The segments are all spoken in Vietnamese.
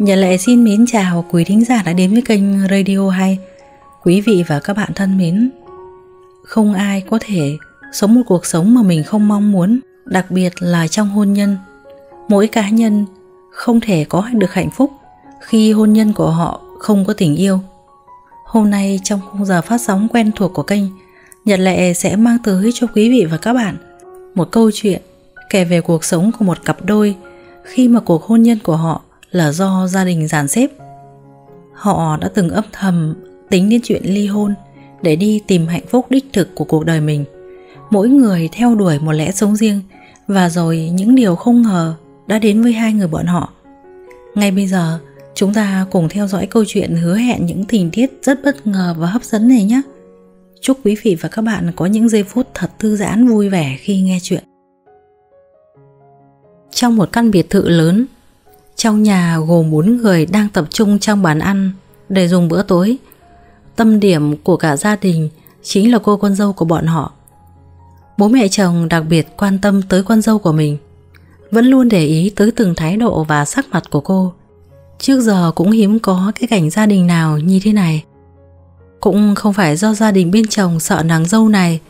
Nhật Lệ xin mến chào quý thính giả đã đến với kênh Radio Hay. Quý vị và các bạn thân mến, không ai có thể sống một cuộc sống mà mình không mong muốn, đặc biệt là trong hôn nhân. Mỗi cá nhân không thể có được hạnh phúc khi hôn nhân của họ không có tình yêu. Hôm nay trong khung giờ phát sóng quen thuộc của kênh, Nhật Lệ sẽ mang tới cho quý vị và các bạn một câu chuyện kể về cuộc sống của một cặp đôi khi mà cuộc hôn nhân của họ là do gia đình dàn xếp. Họ đã từng âm thầm tính đến chuyện ly hôn để đi tìm hạnh phúc đích thực của cuộc đời mình. Mỗi người theo đuổi một lẽ sống riêng và rồi những điều không ngờ đã đến với hai người bọn họ. Ngay bây giờ, chúng ta cùng theo dõi câu chuyện hứa hẹn những tình tiết rất bất ngờ và hấp dẫn này nhé. Chúc quý vị và các bạn có những giây phút thật thư giãn vui vẻ khi nghe chuyện. Trong một căn biệt thự lớn trong nhà gồm bốn người đang tập trung trong bàn ăn để dùng bữa tối. Tâm điểm của cả gia đình chính là cô con dâu của bọn họ. Bố mẹ chồng đặc biệt quan tâm tới con dâu của mình, vẫn luôn để ý tới từng thái độ và sắc mặt của cô. Trước giờ cũng hiếm có cái cảnh gia đình nào như thế này. Cũng không phải do gia đình bên chồng sợ nàng dâu này,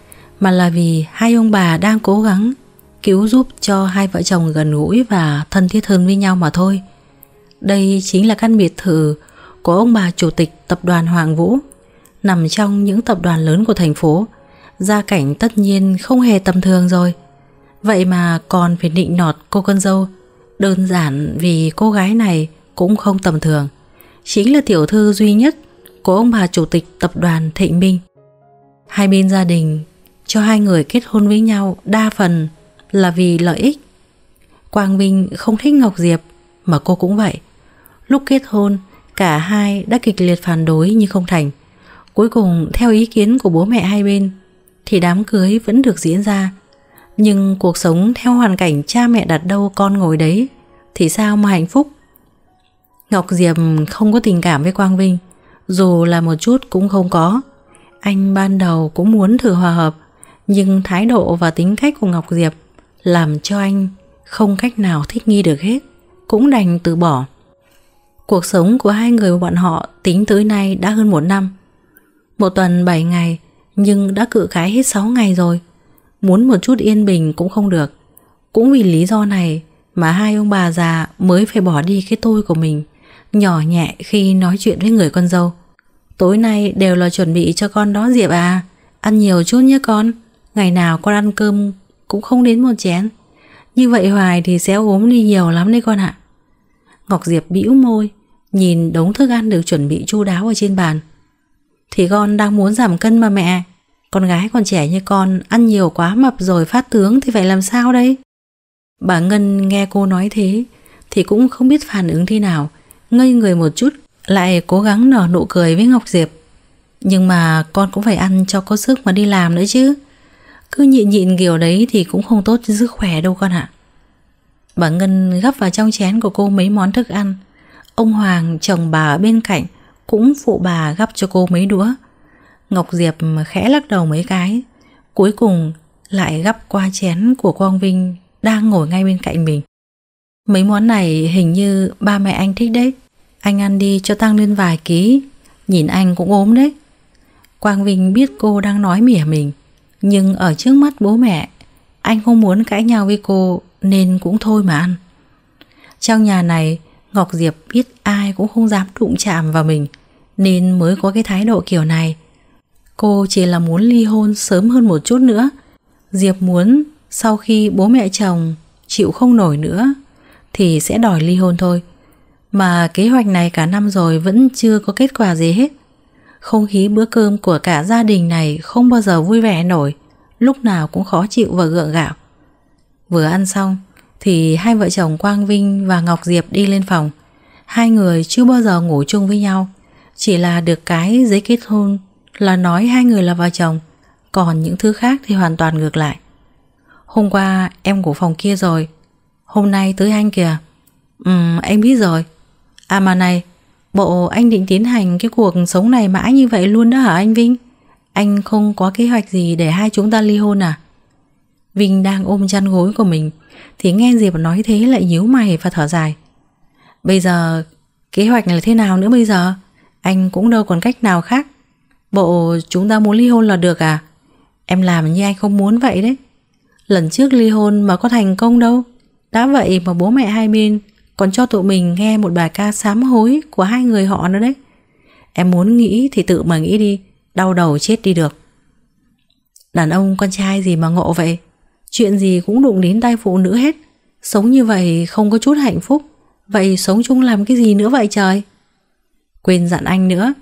mà là vì hai ông bà đang cố gắng cứu giúp cho hai vợ chồng gần gũi và thân thiết hơn với nhau mà thôi. Đây chính là căn biệt thự của ông bà chủ tịch tập đoàn Hoàng Vũ, nằm trong những tập đoàn lớn của thành phố. Gia cảnh tất nhiên không hề tầm thường rồi. Vậy mà còn phải định nọt cô con dâu, đơn giản vì cô gái này cũng không tầm thường. Chính là tiểu thư duy nhất của ông bà chủ tịch tập đoàn Thịnh Minh. Hai bên gia đình cho hai người kết hôn với nhau đa phần là vì lợi ích. Quang Minh không thích Ngọc Diệp mà cô cũng vậy. Lúc kết hôn, cả hai đã kịch liệt phản đối nhưng không thành. Cuối cùng theo ý kiến của bố mẹ hai bên thì đám cưới vẫn được diễn ra. Nhưng cuộc sống theo hoàn cảnh cha mẹ đặt đâu con ngồi đấy thì sao mà hạnh phúc? Ngọc Diệp không có tình cảm với Quang Vinh, dù là một chút cũng không có. Anh ban đầu cũng muốn thử hòa hợp, nhưng thái độ và tính cách của Ngọc Diệp làm cho anh không cách nào thích nghi được hết, cũng đành từ bỏ. Cuộc sống của hai người bọn họ tính tới nay đã hơn một năm. Một tuần bảy ngày nhưng đã cự cái hết sáu ngày rồi. Muốn một chút yên bình cũng không được. Cũng vì lý do này mà hai ông bà già mới phải bỏ đi cái tôi của mình, nhỏ nhẹ khi nói chuyện với người con dâu. Tối nay đều là chuẩn bị cho con đó Diệp à, ăn nhiều chút nhé con. Ngày nào con ăn cơm cũng không đến một chén. Như vậy hoài thì sẽ ốm đi nhiều lắm đấy con ạ. Ngọc Diệp bĩu môi, nhìn đống thức ăn được chuẩn bị chu đáo ở trên bàn. Thì con đang muốn giảm cân mà mẹ. Con gái còn trẻ như con ăn nhiều quá mập rồi phát tướng thì phải làm sao đây? Bà Ngân nghe cô nói thế thì cũng không biết phản ứng thế nào, ngây người một chút lại cố gắng nở nụ cười với Ngọc Diệp. Nhưng mà con cũng phải ăn cho có sức mà đi làm nữa chứ. Cứ nhịn nhịn kiểu đấy thì cũng không tốt cho sức khỏe đâu con ạ Bà Ngân gấp vào trong chén của cô mấy món thức ăn Ông Hoàng chồng bà ở bên cạnh Cũng phụ bà gấp cho cô mấy đũa Ngọc Diệp khẽ lắc đầu mấy cái Cuối cùng lại gấp qua chén của Quang Vinh Đang ngồi ngay bên cạnh mình Mấy món này hình như ba mẹ anh thích đấy Anh ăn đi cho tăng lên vài ký Nhìn anh cũng ốm đấy Quang Vinh biết cô đang nói mỉa mình nhưng ở trước mắt bố mẹ Anh không muốn cãi nhau với cô Nên cũng thôi mà ăn Trong nhà này Ngọc Diệp biết ai cũng không dám đụng chạm vào mình Nên mới có cái thái độ kiểu này Cô chỉ là muốn ly hôn sớm hơn một chút nữa Diệp muốn sau khi bố mẹ chồng chịu không nổi nữa Thì sẽ đòi ly hôn thôi Mà kế hoạch này cả năm rồi vẫn chưa có kết quả gì hết Không khí bữa cơm của cả gia đình này không bao giờ vui vẻ nổi lúc nào cũng khó chịu và gượng gạo. Vừa ăn xong thì hai vợ chồng Quang Vinh và Ngọc Diệp đi lên phòng. Hai người chưa bao giờ ngủ chung với nhau, chỉ là được cái giấy kết hôn là nói hai người là vợ chồng, còn những thứ khác thì hoàn toàn ngược lại. Hôm qua em ngủ phòng kia rồi, hôm nay tới anh kìa. Ừ, anh biết rồi. À mà này, bộ anh định tiến hành cái cuộc sống này mãi như vậy luôn đó hả anh Vinh? Anh không có kế hoạch gì để hai chúng ta ly hôn à? Vinh đang ôm chăn gối của mình Thì nghe Diệp nói thế lại nhíu mày và thở dài Bây giờ Kế hoạch là thế nào nữa bây giờ Anh cũng đâu còn cách nào khác Bộ chúng ta muốn ly hôn là được à Em làm như anh không muốn vậy đấy Lần trước ly hôn mà có thành công đâu Đã vậy mà bố mẹ hai bên Còn cho tụi mình nghe một bài ca sám hối Của hai người họ nữa đấy Em muốn nghĩ thì tự mà nghĩ đi Đau đầu chết đi được Đàn ông con trai gì mà ngộ vậy Chuyện gì cũng đụng đến tay phụ nữ hết Sống như vậy không có chút hạnh phúc Vậy sống chung làm cái gì nữa vậy trời Quên dặn anh nữa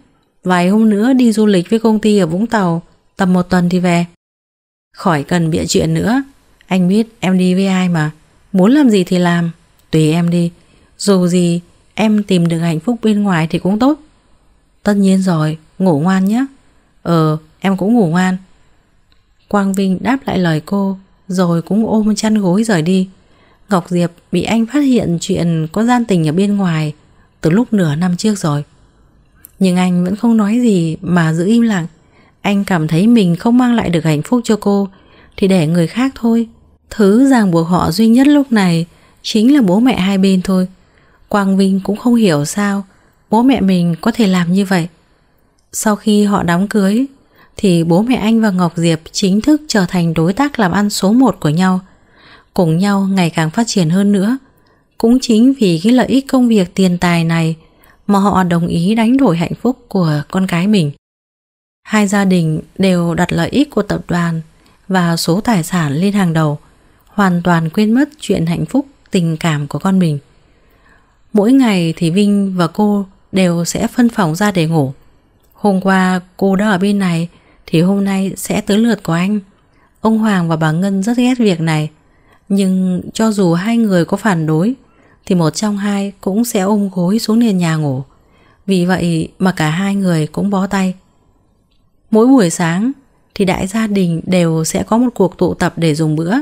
Vài hôm nữa đi du lịch với công ty ở Vũng Tàu Tầm một tuần thì về Khỏi cần bịa chuyện nữa Anh biết em đi với ai mà Muốn làm gì thì làm Tùy em đi Dù gì em tìm được hạnh phúc bên ngoài thì cũng tốt Tất nhiên rồi, ngủ ngoan nhé Ờ em cũng ngủ ngoan Quang Vinh đáp lại lời cô Rồi cũng ôm chăn gối rời đi Ngọc Diệp bị anh phát hiện chuyện có gian tình ở bên ngoài Từ lúc nửa năm trước rồi Nhưng anh vẫn không nói gì mà giữ im lặng Anh cảm thấy mình không mang lại được hạnh phúc cho cô Thì để người khác thôi Thứ ràng buộc họ duy nhất lúc này Chính là bố mẹ hai bên thôi Quang Vinh cũng không hiểu sao Bố mẹ mình có thể làm như vậy sau khi họ đám cưới thì bố mẹ anh và Ngọc Diệp chính thức trở thành đối tác làm ăn số 1 của nhau, cùng nhau ngày càng phát triển hơn nữa. Cũng chính vì cái lợi ích công việc tiền tài này mà họ đồng ý đánh đổi hạnh phúc của con cái mình. Hai gia đình đều đặt lợi ích của tập đoàn và số tài sản lên hàng đầu, hoàn toàn quên mất chuyện hạnh phúc, tình cảm của con mình. Mỗi ngày thì Vinh và cô đều sẽ phân phòng ra để ngủ. Hôm qua cô đã ở bên này Thì hôm nay sẽ tới lượt của anh Ông Hoàng và bà Ngân rất ghét việc này Nhưng cho dù hai người có phản đối Thì một trong hai cũng sẽ ôm gối xuống nền nhà ngủ Vì vậy mà cả hai người cũng bó tay Mỗi buổi sáng thì đại gia đình đều sẽ có một cuộc tụ tập để dùng bữa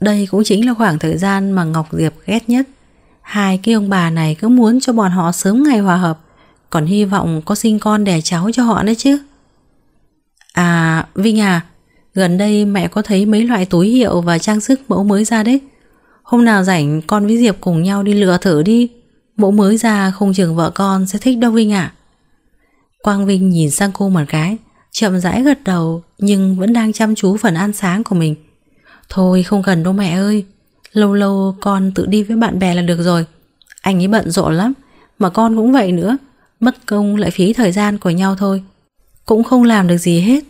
Đây cũng chính là khoảng thời gian mà Ngọc Diệp ghét nhất Hai cái ông bà này cứ muốn cho bọn họ sớm ngày hòa hợp còn hy vọng có sinh con đẻ cháu cho họ nữa chứ À Vinh à Gần đây mẹ có thấy mấy loại túi hiệu và trang sức mẫu mới ra đấy Hôm nào rảnh con với Diệp cùng nhau đi lựa thử đi Mẫu mới ra không chừng vợ con sẽ thích đâu Vinh ạ à. Quang Vinh nhìn sang cô một cái Chậm rãi gật đầu Nhưng vẫn đang chăm chú phần ăn sáng của mình Thôi không cần đâu mẹ ơi Lâu lâu con tự đi với bạn bè là được rồi Anh ấy bận rộn lắm Mà con cũng vậy nữa Mất công lại phí thời gian của nhau thôi Cũng không làm được gì hết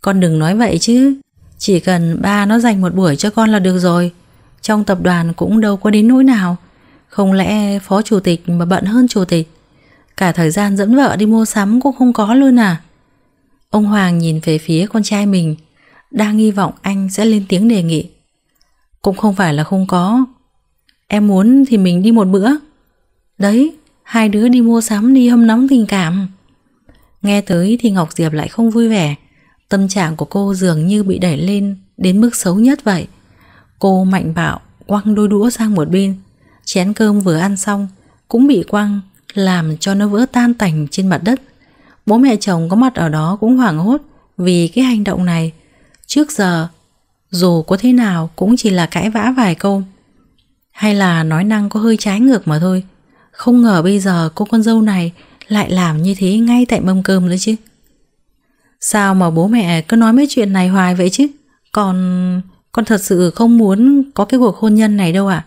Con đừng nói vậy chứ Chỉ cần ba nó dành một buổi cho con là được rồi Trong tập đoàn cũng đâu có đến nỗi nào Không lẽ phó chủ tịch mà bận hơn chủ tịch Cả thời gian dẫn vợ đi mua sắm cũng không có luôn à Ông Hoàng nhìn về phía con trai mình Đang hy vọng anh sẽ lên tiếng đề nghị Cũng không phải là không có Em muốn thì mình đi một bữa Đấy hai đứa đi mua sắm đi hâm nóng tình cảm. Nghe tới thì Ngọc Diệp lại không vui vẻ, tâm trạng của cô dường như bị đẩy lên đến mức xấu nhất vậy. Cô mạnh bạo quăng đôi đũa sang một bên, chén cơm vừa ăn xong cũng bị quăng làm cho nó vỡ tan tành trên mặt đất. Bố mẹ chồng có mặt ở đó cũng hoảng hốt vì cái hành động này. Trước giờ, dù có thế nào cũng chỉ là cãi vã vài câu. Hay là nói năng có hơi trái ngược mà thôi. Không ngờ bây giờ cô con dâu này lại làm như thế ngay tại mâm cơm nữa chứ. Sao mà bố mẹ cứ nói mấy chuyện này hoài vậy chứ? Còn con thật sự không muốn có cái cuộc hôn nhân này đâu ạ. À?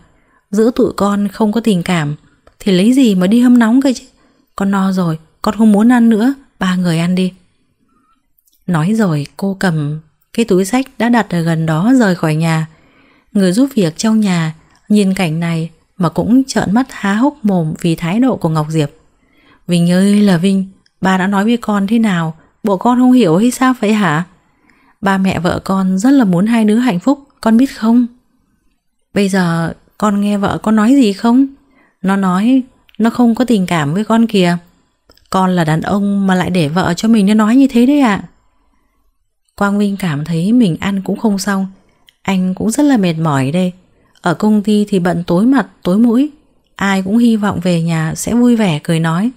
Giữa tụi con không có tình cảm thì lấy gì mà đi hâm nóng cơ chứ. Con no rồi, con không muốn ăn nữa, ba người ăn đi. Nói rồi cô cầm cái túi sách đã đặt ở gần đó rời khỏi nhà. Người giúp việc trong nhà nhìn cảnh này mà cũng trợn mắt há hốc mồm vì thái độ của Ngọc Diệp. Vinh ơi là Vinh, ba đã nói với con thế nào, bộ con không hiểu hay sao vậy hả? Ba mẹ vợ con rất là muốn hai đứa hạnh phúc, con biết không? Bây giờ con nghe vợ con nói gì không? Nó nói nó không có tình cảm với con kìa. Con là đàn ông mà lại để vợ cho mình nó nói như thế đấy ạ. À. Quang Vinh cảm thấy mình ăn cũng không xong, anh cũng rất là mệt mỏi đây. Ở công ty thì bận tối mặt, tối mũi Ai cũng hy vọng về nhà sẽ vui vẻ cười nói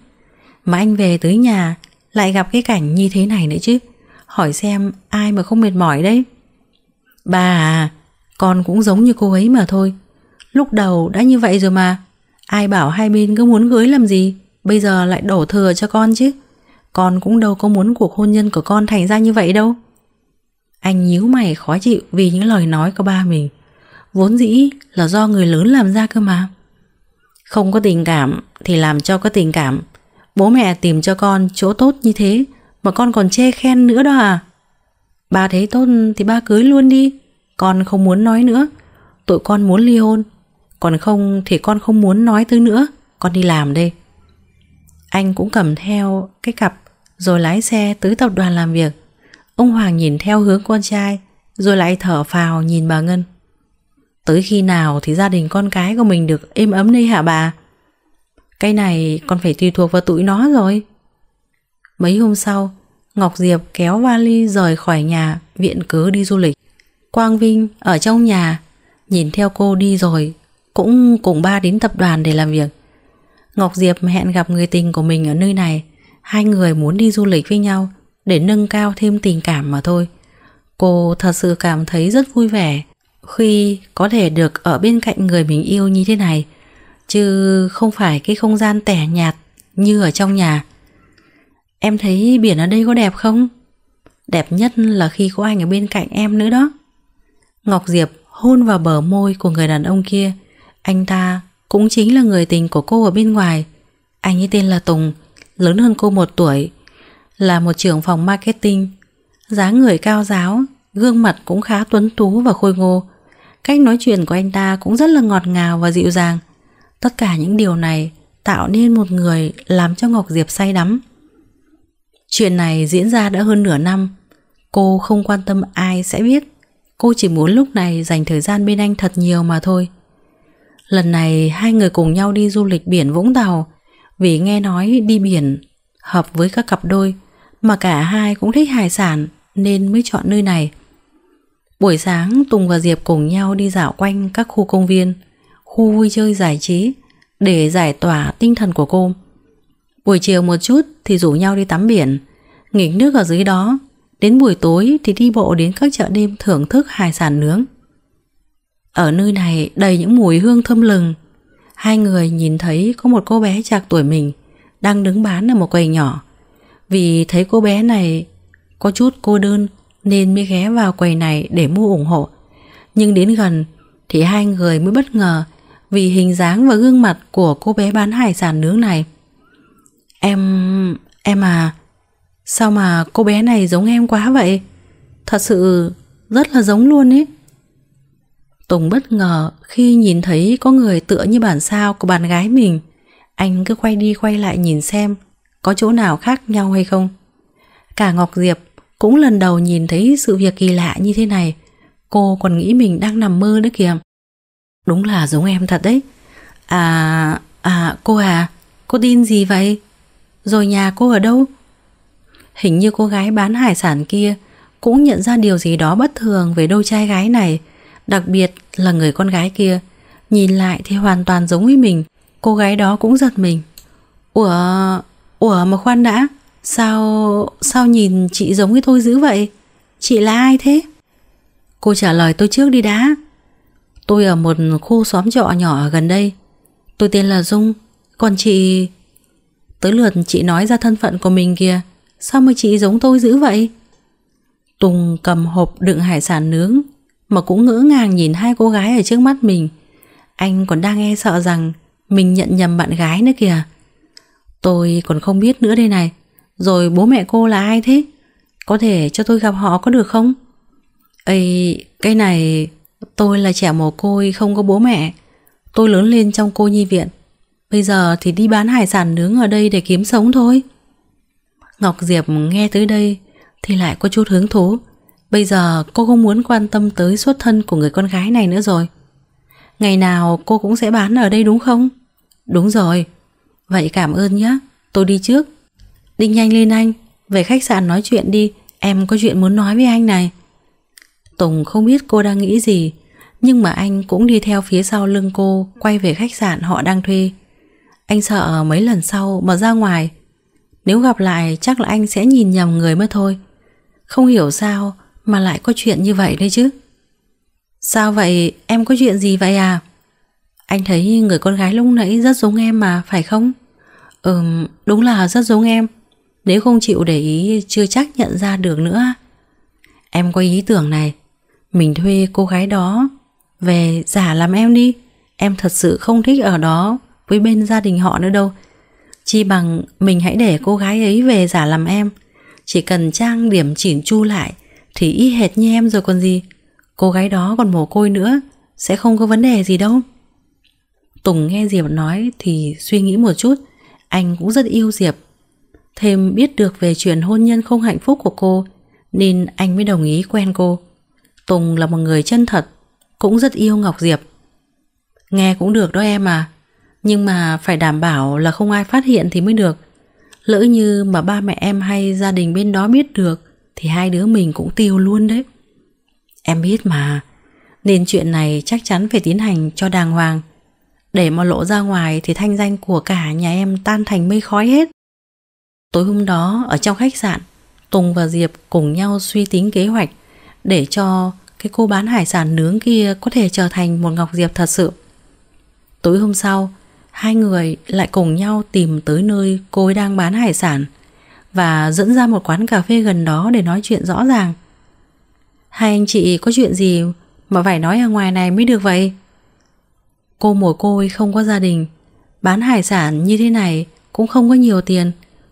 Mà anh về tới nhà Lại gặp cái cảnh như thế này nữa chứ Hỏi xem ai mà không mệt mỏi đấy Bà à Con cũng giống như cô ấy mà thôi Lúc đầu đã như vậy rồi mà Ai bảo hai bên cứ muốn cưới làm gì Bây giờ lại đổ thừa cho con chứ Con cũng đâu có muốn cuộc hôn nhân của con thành ra như vậy đâu Anh nhíu mày khó chịu Vì những lời nói của ba mình vốn dĩ là do người lớn làm ra cơ mà. Không có tình cảm thì làm cho có tình cảm. Bố mẹ tìm cho con chỗ tốt như thế mà con còn chê khen nữa đó à. Ba thấy tốt thì ba cưới luôn đi. Con không muốn nói nữa. Tụi con muốn ly hôn. Còn không thì con không muốn nói tới nữa. Con đi làm đây. Anh cũng cầm theo cái cặp rồi lái xe tới tập đoàn làm việc. Ông Hoàng nhìn theo hướng con trai rồi lại thở phào nhìn bà Ngân. Tới khi nào thì gia đình con cái của mình được êm ấm đây hả bà? Cái này con phải tùy thuộc vào tụi nó rồi. Mấy hôm sau, Ngọc Diệp kéo vali rời khỏi nhà viện cớ đi du lịch. Quang Vinh ở trong nhà, nhìn theo cô đi rồi, cũng cùng ba đến tập đoàn để làm việc. Ngọc Diệp hẹn gặp người tình của mình ở nơi này, hai người muốn đi du lịch với nhau để nâng cao thêm tình cảm mà thôi. Cô thật sự cảm thấy rất vui vẻ khi có thể được ở bên cạnh người mình yêu như thế này Chứ không phải cái không gian tẻ nhạt như ở trong nhà Em thấy biển ở đây có đẹp không? Đẹp nhất là khi có anh ở bên cạnh em nữa đó Ngọc Diệp hôn vào bờ môi của người đàn ông kia Anh ta cũng chính là người tình của cô ở bên ngoài Anh ấy tên là Tùng Lớn hơn cô một tuổi Là một trưởng phòng marketing dáng người cao giáo gương mặt cũng khá tuấn tú và khôi ngô. Cách nói chuyện của anh ta cũng rất là ngọt ngào và dịu dàng. Tất cả những điều này tạo nên một người làm cho Ngọc Diệp say đắm. Chuyện này diễn ra đã hơn nửa năm, cô không quan tâm ai sẽ biết. Cô chỉ muốn lúc này dành thời gian bên anh thật nhiều mà thôi. Lần này hai người cùng nhau đi du lịch biển Vũng Tàu vì nghe nói đi biển hợp với các cặp đôi mà cả hai cũng thích hải sản nên mới chọn nơi này. Buổi sáng Tùng và Diệp cùng nhau đi dạo quanh các khu công viên, khu vui chơi giải trí để giải tỏa tinh thần của cô. Buổi chiều một chút thì rủ nhau đi tắm biển, nghịch nước ở dưới đó. Đến buổi tối thì đi bộ đến các chợ đêm thưởng thức hải sản nướng. Ở nơi này đầy những mùi hương thơm lừng. Hai người nhìn thấy có một cô bé chạc tuổi mình đang đứng bán ở một quầy nhỏ. Vì thấy cô bé này có chút cô đơn nên mới ghé vào quầy này để mua ủng hộ. Nhưng đến gần thì hai người mới bất ngờ vì hình dáng và gương mặt của cô bé bán hải sản nướng này. Em... em à... Sao mà cô bé này giống em quá vậy? Thật sự rất là giống luôn ý. Tùng bất ngờ khi nhìn thấy có người tựa như bản sao của bạn gái mình. Anh cứ quay đi quay lại nhìn xem có chỗ nào khác nhau hay không. Cả Ngọc Diệp cũng lần đầu nhìn thấy sự việc kỳ lạ như thế này Cô còn nghĩ mình đang nằm mơ đấy kìa Đúng là giống em thật đấy À, à cô à Cô tin gì vậy Rồi nhà cô ở đâu Hình như cô gái bán hải sản kia Cũng nhận ra điều gì đó bất thường Về đôi trai gái này Đặc biệt là người con gái kia Nhìn lại thì hoàn toàn giống với mình Cô gái đó cũng giật mình Ủa, ủa mà khoan đã Sao... sao nhìn chị giống với tôi dữ vậy? Chị là ai thế? Cô trả lời tôi trước đi đã Tôi ở một khu xóm trọ nhỏ gần đây Tôi tên là Dung Còn chị... Tới lượt chị nói ra thân phận của mình kìa Sao mà chị giống tôi dữ vậy? Tùng cầm hộp đựng hải sản nướng Mà cũng ngỡ ngàng nhìn hai cô gái ở trước mắt mình Anh còn đang e sợ rằng Mình nhận nhầm bạn gái nữa kìa Tôi còn không biết nữa đây này rồi bố mẹ cô là ai thế Có thể cho tôi gặp họ có được không Ây Cái này Tôi là trẻ mồ côi không có bố mẹ Tôi lớn lên trong cô nhi viện Bây giờ thì đi bán hải sản nướng ở đây để kiếm sống thôi Ngọc Diệp nghe tới đây Thì lại có chút hứng thú Bây giờ cô không muốn quan tâm tới xuất thân của người con gái này nữa rồi Ngày nào cô cũng sẽ bán ở đây đúng không? Đúng rồi Vậy cảm ơn nhé Tôi đi trước Đinh nhanh lên anh Về khách sạn nói chuyện đi Em có chuyện muốn nói với anh này Tùng không biết cô đang nghĩ gì Nhưng mà anh cũng đi theo phía sau lưng cô Quay về khách sạn họ đang thuê Anh sợ mấy lần sau mà ra ngoài Nếu gặp lại chắc là anh sẽ nhìn nhầm người mới thôi Không hiểu sao mà lại có chuyện như vậy đấy chứ Sao vậy em có chuyện gì vậy à Anh thấy người con gái lúc nãy rất giống em mà phải không Ừm đúng là rất giống em nếu không chịu để ý chưa chắc nhận ra được nữa Em có ý tưởng này Mình thuê cô gái đó Về giả làm em đi Em thật sự không thích ở đó Với bên gia đình họ nữa đâu Chi bằng mình hãy để cô gái ấy về giả làm em Chỉ cần trang điểm chỉn chu lại Thì y hệt như em rồi còn gì Cô gái đó còn mồ côi nữa Sẽ không có vấn đề gì đâu Tùng nghe Diệp nói Thì suy nghĩ một chút Anh cũng rất yêu Diệp thêm biết được về chuyện hôn nhân không hạnh phúc của cô nên anh mới đồng ý quen cô. Tùng là một người chân thật, cũng rất yêu Ngọc Diệp. Nghe cũng được đó em à, nhưng mà phải đảm bảo là không ai phát hiện thì mới được. Lỡ như mà ba mẹ em hay gia đình bên đó biết được thì hai đứa mình cũng tiêu luôn đấy. Em biết mà, nên chuyện này chắc chắn phải tiến hành cho đàng hoàng. Để mà lộ ra ngoài thì thanh danh của cả nhà em tan thành mây khói hết. Tối hôm đó ở trong khách sạn Tùng và Diệp cùng nhau suy tính kế hoạch Để cho cái cô bán hải sản nướng kia Có thể trở thành một Ngọc Diệp thật sự Tối hôm sau Hai người lại cùng nhau tìm tới nơi cô ấy đang bán hải sản Và dẫn ra một quán cà phê gần đó để nói chuyện rõ ràng Hai anh chị có chuyện gì mà phải nói ở ngoài này mới được vậy Cô mồ côi không có gia đình Bán hải sản như thế này cũng không có nhiều tiền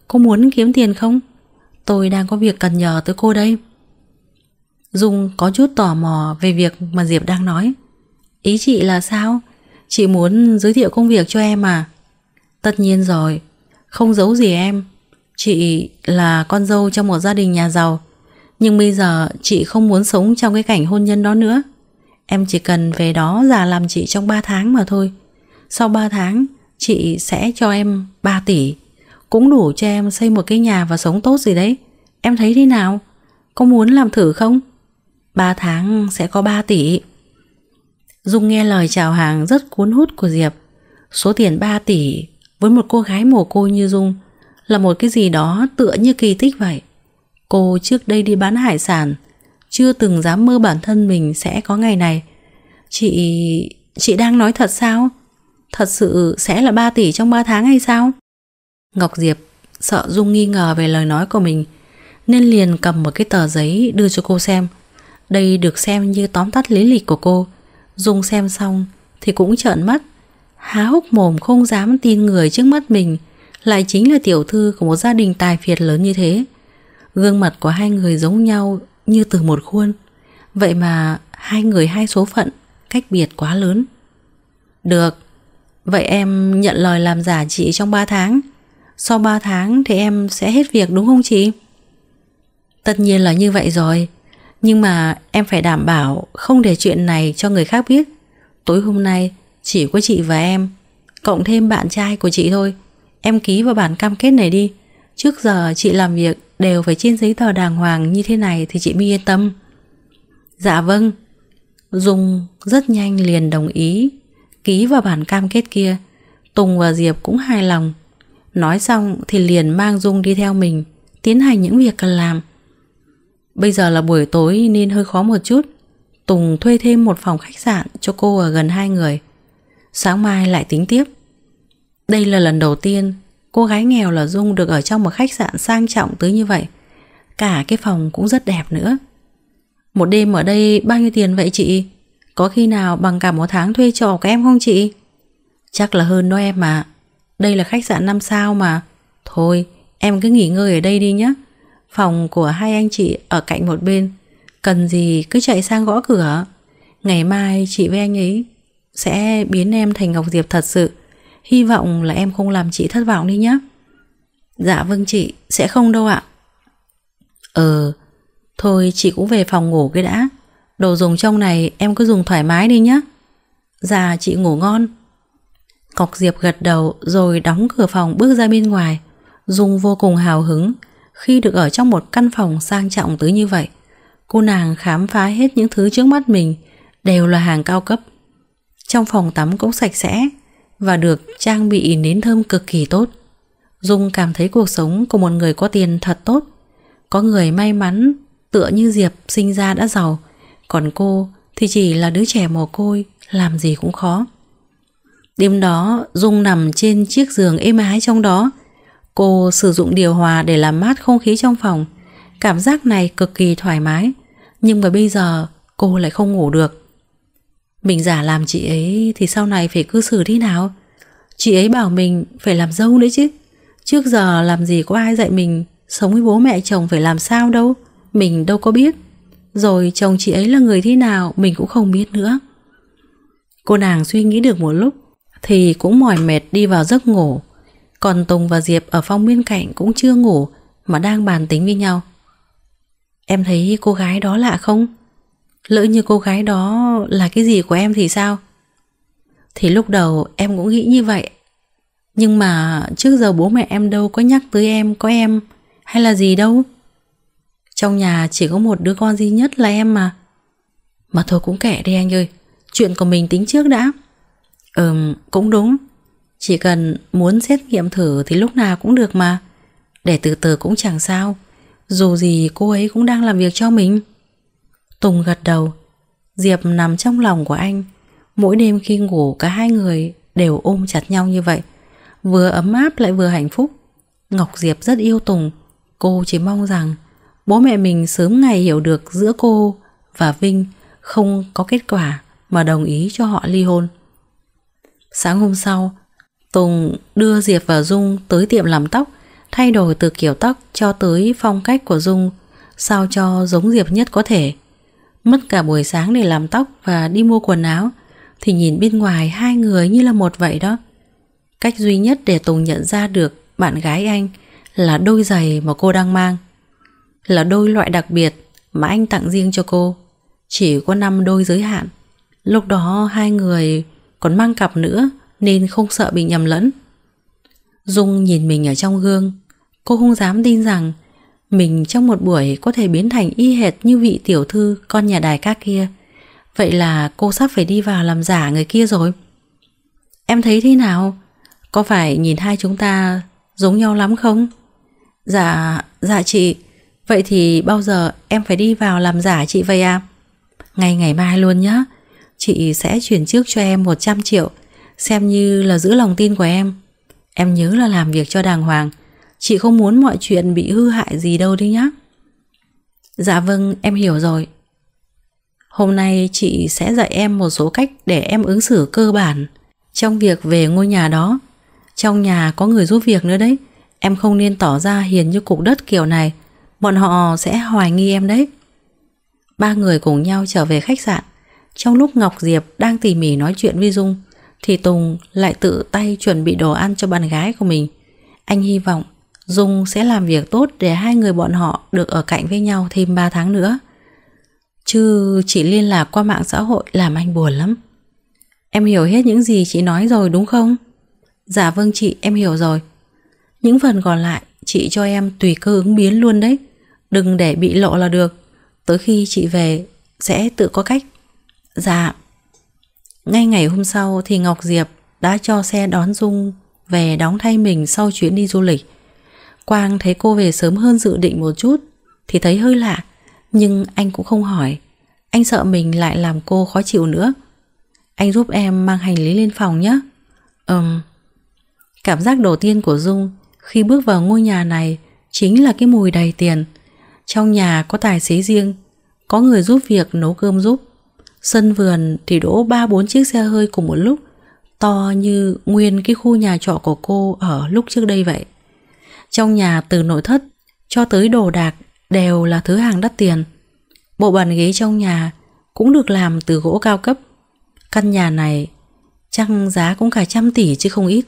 Cô muốn kiếm tiền không? Tôi đang có việc cần nhờ tới cô đây. Dung có chút tò mò về việc mà Diệp đang nói. Ý chị là sao? Chị muốn giới thiệu công việc cho em à? Tất nhiên rồi, không giấu gì em. Chị là con dâu trong một gia đình nhà giàu. Nhưng bây giờ chị không muốn sống trong cái cảnh hôn nhân đó nữa. Em chỉ cần về đó già làm chị trong 3 tháng mà thôi. Sau 3 tháng, chị sẽ cho em 3 tỷ cũng đủ cho em xây một cái nhà và sống tốt gì đấy. Em thấy thế nào? Có muốn làm thử không? 3 tháng sẽ có 3 tỷ. Dung nghe lời chào hàng rất cuốn hút của Diệp. Số tiền 3 tỷ với một cô gái mồ côi như Dung là một cái gì đó tựa như kỳ tích vậy. Cô trước đây đi bán hải sản, chưa từng dám mơ bản thân mình sẽ có ngày này. Chị... chị đang nói thật sao? Thật sự sẽ là 3 tỷ trong 3 tháng hay sao? Ngọc Diệp sợ Dung nghi ngờ về lời nói của mình nên liền cầm một cái tờ giấy đưa cho cô xem. Đây được xem như tóm tắt lý lịch của cô. Dung xem xong thì cũng trợn mắt, há hốc mồm không dám tin người trước mắt mình lại chính là tiểu thư của một gia đình tài phiệt lớn như thế. Gương mặt của hai người giống nhau như từ một khuôn. Vậy mà hai người hai số phận, cách biệt quá lớn. Được, vậy em nhận lời làm giả chị trong 3 tháng sau 3 tháng thì em sẽ hết việc đúng không chị? Tất nhiên là như vậy rồi, nhưng mà em phải đảm bảo không để chuyện này cho người khác biết. Tối hôm nay chỉ có chị và em, cộng thêm bạn trai của chị thôi. Em ký vào bản cam kết này đi. Trước giờ chị làm việc đều phải trên giấy tờ đàng hoàng như thế này thì chị mới yên tâm. Dạ vâng. Dung rất nhanh liền đồng ý, ký vào bản cam kết kia. Tùng và Diệp cũng hài lòng Nói xong thì liền mang Dung đi theo mình Tiến hành những việc cần làm Bây giờ là buổi tối nên hơi khó một chút Tùng thuê thêm một phòng khách sạn cho cô ở gần hai người Sáng mai lại tính tiếp Đây là lần đầu tiên cô gái nghèo là Dung được ở trong một khách sạn sang trọng tới như vậy Cả cái phòng cũng rất đẹp nữa Một đêm ở đây bao nhiêu tiền vậy chị? Có khi nào bằng cả một tháng thuê trọ của em không chị? Chắc là hơn đó em ạ à. Đây là khách sạn 5 sao mà. Thôi, em cứ nghỉ ngơi ở đây đi nhé. Phòng của hai anh chị ở cạnh một bên. Cần gì cứ chạy sang gõ cửa. Ngày mai chị với anh ấy sẽ biến em thành Ngọc Diệp thật sự. Hy vọng là em không làm chị thất vọng đi nhé. Dạ vâng chị, sẽ không đâu ạ. Ờ, thôi chị cũng về phòng ngủ cái đã. Đồ dùng trong này em cứ dùng thoải mái đi nhé. Dạ chị ngủ ngon. Cọc Diệp gật đầu rồi đóng cửa phòng bước ra bên ngoài. Dung vô cùng hào hứng khi được ở trong một căn phòng sang trọng tới như vậy. Cô nàng khám phá hết những thứ trước mắt mình đều là hàng cao cấp. Trong phòng tắm cũng sạch sẽ và được trang bị nến thơm cực kỳ tốt. Dung cảm thấy cuộc sống của một người có tiền thật tốt. Có người may mắn tựa như Diệp sinh ra đã giàu, còn cô thì chỉ là đứa trẻ mồ côi, làm gì cũng khó. Đêm đó, Dung nằm trên chiếc giường êm ái trong đó. Cô sử dụng điều hòa để làm mát không khí trong phòng. Cảm giác này cực kỳ thoải mái. Nhưng mà bây giờ cô lại không ngủ được. Mình giả làm chị ấy thì sau này phải cư xử thế nào? Chị ấy bảo mình phải làm dâu đấy chứ. Trước giờ làm gì có ai dạy mình sống với bố mẹ chồng phải làm sao đâu. Mình đâu có biết. Rồi chồng chị ấy là người thế nào mình cũng không biết nữa. Cô nàng suy nghĩ được một lúc thì cũng mỏi mệt đi vào giấc ngủ. Còn Tùng và Diệp ở phòng bên cạnh cũng chưa ngủ mà đang bàn tính với nhau. Em thấy cô gái đó lạ không? Lỡ như cô gái đó là cái gì của em thì sao? Thì lúc đầu em cũng nghĩ như vậy. Nhưng mà trước giờ bố mẹ em đâu có nhắc tới em, có em hay là gì đâu. Trong nhà chỉ có một đứa con duy nhất là em mà. Mà thôi cũng kệ đi anh ơi, chuyện của mình tính trước đã. Ừm, cũng đúng. Chỉ cần muốn xét nghiệm thử thì lúc nào cũng được mà. Để từ từ cũng chẳng sao. Dù gì cô ấy cũng đang làm việc cho mình. Tùng gật đầu. Diệp nằm trong lòng của anh. Mỗi đêm khi ngủ cả hai người đều ôm chặt nhau như vậy. Vừa ấm áp lại vừa hạnh phúc. Ngọc Diệp rất yêu Tùng. Cô chỉ mong rằng bố mẹ mình sớm ngày hiểu được giữa cô và Vinh không có kết quả mà đồng ý cho họ ly hôn. Sáng hôm sau, Tùng đưa Diệp và Dung tới tiệm làm tóc, thay đổi từ kiểu tóc cho tới phong cách của Dung, sao cho giống Diệp nhất có thể. Mất cả buổi sáng để làm tóc và đi mua quần áo, thì nhìn bên ngoài hai người như là một vậy đó. Cách duy nhất để Tùng nhận ra được bạn gái anh là đôi giày mà cô đang mang. Là đôi loại đặc biệt mà anh tặng riêng cho cô. Chỉ có năm đôi giới hạn. Lúc đó hai người còn mang cặp nữa nên không sợ bị nhầm lẫn. Dung nhìn mình ở trong gương, cô không dám tin rằng mình trong một buổi có thể biến thành y hệt như vị tiểu thư con nhà đài ca kia. Vậy là cô sắp phải đi vào làm giả người kia rồi. Em thấy thế nào? Có phải nhìn hai chúng ta giống nhau lắm không? Dạ, dạ chị. Vậy thì bao giờ em phải đi vào làm giả chị vậy à? Ngày ngày mai luôn nhé. Chị sẽ chuyển trước cho em 100 triệu Xem như là giữ lòng tin của em Em nhớ là làm việc cho đàng hoàng Chị không muốn mọi chuyện bị hư hại gì đâu đi nhá Dạ vâng em hiểu rồi Hôm nay chị sẽ dạy em một số cách để em ứng xử cơ bản Trong việc về ngôi nhà đó Trong nhà có người giúp việc nữa đấy Em không nên tỏ ra hiền như cục đất kiểu này Bọn họ sẽ hoài nghi em đấy Ba người cùng nhau trở về khách sạn trong lúc Ngọc Diệp đang tỉ mỉ nói chuyện với Dung Thì Tùng lại tự tay chuẩn bị đồ ăn cho bạn gái của mình Anh hy vọng Dung sẽ làm việc tốt để hai người bọn họ được ở cạnh với nhau thêm 3 tháng nữa Chứ chỉ liên lạc qua mạng xã hội làm anh buồn lắm Em hiểu hết những gì chị nói rồi đúng không? Dạ vâng chị, em hiểu rồi Những phần còn lại chị cho em tùy cơ ứng biến luôn đấy Đừng để bị lộ là được Tới khi chị về sẽ tự có cách Dạ Ngay ngày hôm sau thì Ngọc Diệp đã cho xe đón Dung về đóng thay mình sau chuyến đi du lịch. Quang thấy cô về sớm hơn dự định một chút thì thấy hơi lạ, nhưng anh cũng không hỏi. Anh sợ mình lại làm cô khó chịu nữa. Anh giúp em mang hành lý lên phòng nhé. Ừm. Cảm giác đầu tiên của Dung khi bước vào ngôi nhà này chính là cái mùi đầy tiền. Trong nhà có tài xế riêng, có người giúp việc nấu cơm giúp. Sân vườn thì đỗ ba bốn chiếc xe hơi cùng một lúc, to như nguyên cái khu nhà trọ của cô ở lúc trước đây vậy. Trong nhà từ nội thất cho tới đồ đạc đều là thứ hàng đắt tiền. Bộ bàn ghế trong nhà cũng được làm từ gỗ cao cấp. Căn nhà này chăng giá cũng cả trăm tỷ chứ không ít.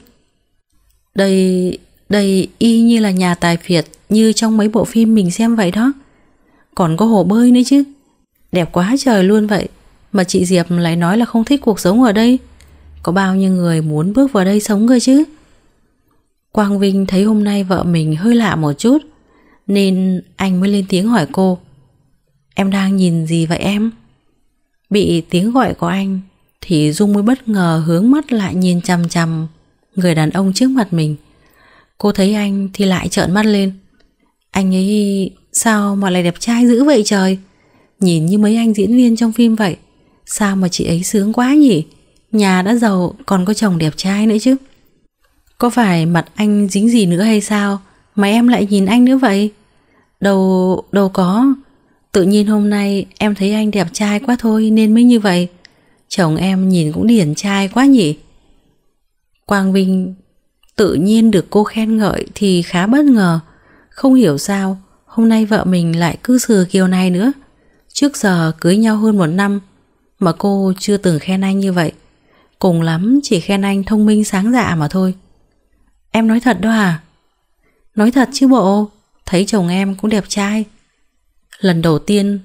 Đây, đây y như là nhà tài phiệt như trong mấy bộ phim mình xem vậy đó. Còn có hồ bơi nữa chứ. Đẹp quá trời luôn vậy. Mà chị Diệp lại nói là không thích cuộc sống ở đây Có bao nhiêu người muốn bước vào đây sống cơ chứ Quang Vinh thấy hôm nay vợ mình hơi lạ một chút Nên anh mới lên tiếng hỏi cô Em đang nhìn gì vậy em? Bị tiếng gọi của anh Thì Dung mới bất ngờ hướng mắt lại nhìn chằm chằm Người đàn ông trước mặt mình Cô thấy anh thì lại trợn mắt lên Anh ấy sao mà lại đẹp trai dữ vậy trời Nhìn như mấy anh diễn viên trong phim vậy Sao mà chị ấy sướng quá nhỉ Nhà đã giàu còn có chồng đẹp trai nữa chứ Có phải mặt anh dính gì nữa hay sao Mà em lại nhìn anh nữa vậy Đâu, đâu có Tự nhiên hôm nay em thấy anh đẹp trai quá thôi nên mới như vậy Chồng em nhìn cũng điển trai quá nhỉ Quang Vinh tự nhiên được cô khen ngợi thì khá bất ngờ Không hiểu sao hôm nay vợ mình lại cứ xử kiều này nữa Trước giờ cưới nhau hơn một năm mà cô chưa từng khen anh như vậy Cùng lắm chỉ khen anh thông minh sáng dạ mà thôi Em nói thật đó à Nói thật chứ bộ Thấy chồng em cũng đẹp trai Lần đầu tiên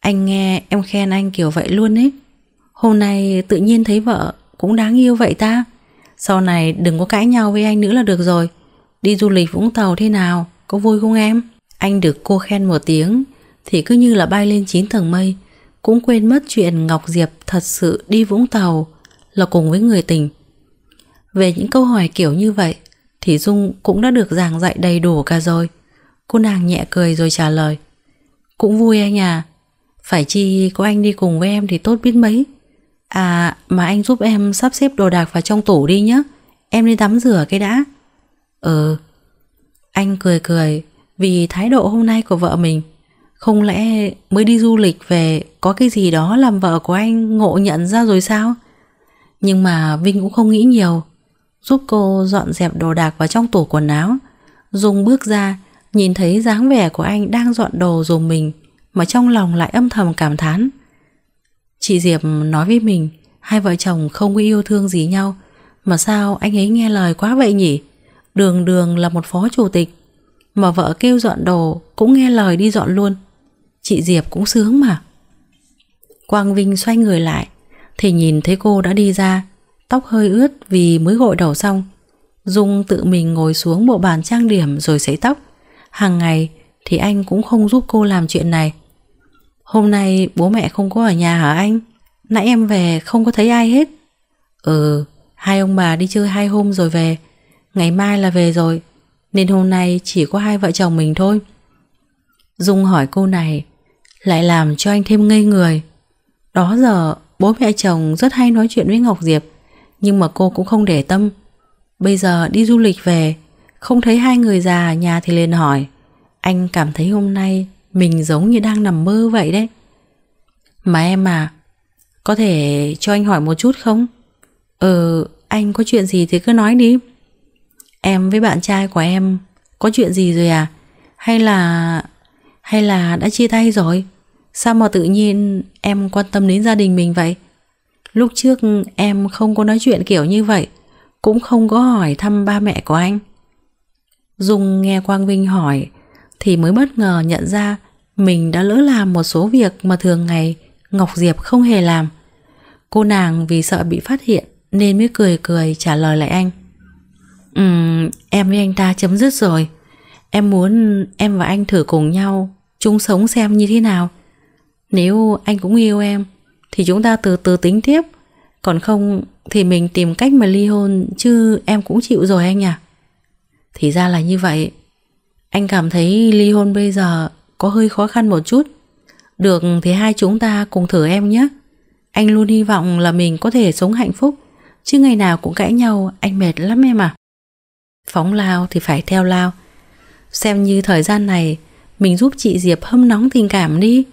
Anh nghe em khen anh kiểu vậy luôn ấy Hôm nay tự nhiên thấy vợ Cũng đáng yêu vậy ta Sau này đừng có cãi nhau với anh nữa là được rồi Đi du lịch Vũng Tàu thế nào Có vui không em Anh được cô khen một tiếng Thì cứ như là bay lên 9 tầng mây cũng quên mất chuyện Ngọc Diệp thật sự đi Vũng Tàu là cùng với người tình. Về những câu hỏi kiểu như vậy thì Dung cũng đã được giảng dạy đầy đủ cả rồi. Cô nàng nhẹ cười rồi trả lời. Cũng vui anh à, phải chi có anh đi cùng với em thì tốt biết mấy. À mà anh giúp em sắp xếp đồ đạc vào trong tủ đi nhé, em đi tắm rửa cái đã. Ừ, anh cười cười vì thái độ hôm nay của vợ mình không lẽ mới đi du lịch về có cái gì đó làm vợ của anh ngộ nhận ra rồi sao? Nhưng mà Vinh cũng không nghĩ nhiều Giúp cô dọn dẹp đồ đạc vào trong tủ quần áo Dung bước ra Nhìn thấy dáng vẻ của anh đang dọn đồ dùng mình Mà trong lòng lại âm thầm cảm thán Chị Diệp nói với mình Hai vợ chồng không có yêu thương gì nhau Mà sao anh ấy nghe lời quá vậy nhỉ Đường đường là một phó chủ tịch Mà vợ kêu dọn đồ Cũng nghe lời đi dọn luôn Chị Diệp cũng sướng mà Quang Vinh xoay người lại Thì nhìn thấy cô đã đi ra Tóc hơi ướt vì mới gội đầu xong Dung tự mình ngồi xuống bộ bàn trang điểm rồi sấy tóc Hàng ngày thì anh cũng không giúp cô làm chuyện này Hôm nay bố mẹ không có ở nhà hả anh? Nãy em về không có thấy ai hết Ừ, hai ông bà đi chơi hai hôm rồi về Ngày mai là về rồi Nên hôm nay chỉ có hai vợ chồng mình thôi Dung hỏi cô này lại làm cho anh thêm ngây người. Đó giờ bố mẹ chồng rất hay nói chuyện với Ngọc Diệp nhưng mà cô cũng không để tâm. Bây giờ đi du lịch về, không thấy hai người già nhà thì liền hỏi anh cảm thấy hôm nay mình giống như đang nằm mơ vậy đấy. Mà em à, có thể cho anh hỏi một chút không? Ừ, anh có chuyện gì thì cứ nói đi. Em với bạn trai của em có chuyện gì rồi à? Hay là... hay là đã chia tay rồi? Sao mà tự nhiên em quan tâm đến gia đình mình vậy? Lúc trước em không có nói chuyện kiểu như vậy Cũng không có hỏi thăm ba mẹ của anh Dung nghe Quang Vinh hỏi Thì mới bất ngờ nhận ra Mình đã lỡ làm một số việc mà thường ngày Ngọc Diệp không hề làm Cô nàng vì sợ bị phát hiện Nên mới cười cười trả lời lại anh Ừm, um, em với anh ta chấm dứt rồi Em muốn em và anh thử cùng nhau chung sống xem như thế nào nếu anh cũng yêu em Thì chúng ta từ từ tính tiếp Còn không thì mình tìm cách mà ly hôn Chứ em cũng chịu rồi anh à Thì ra là như vậy Anh cảm thấy ly hôn bây giờ Có hơi khó khăn một chút Được thì hai chúng ta cùng thử em nhé Anh luôn hy vọng là mình có thể sống hạnh phúc Chứ ngày nào cũng cãi nhau Anh mệt lắm em à Phóng lao thì phải theo lao Xem như thời gian này Mình giúp chị Diệp hâm nóng tình cảm đi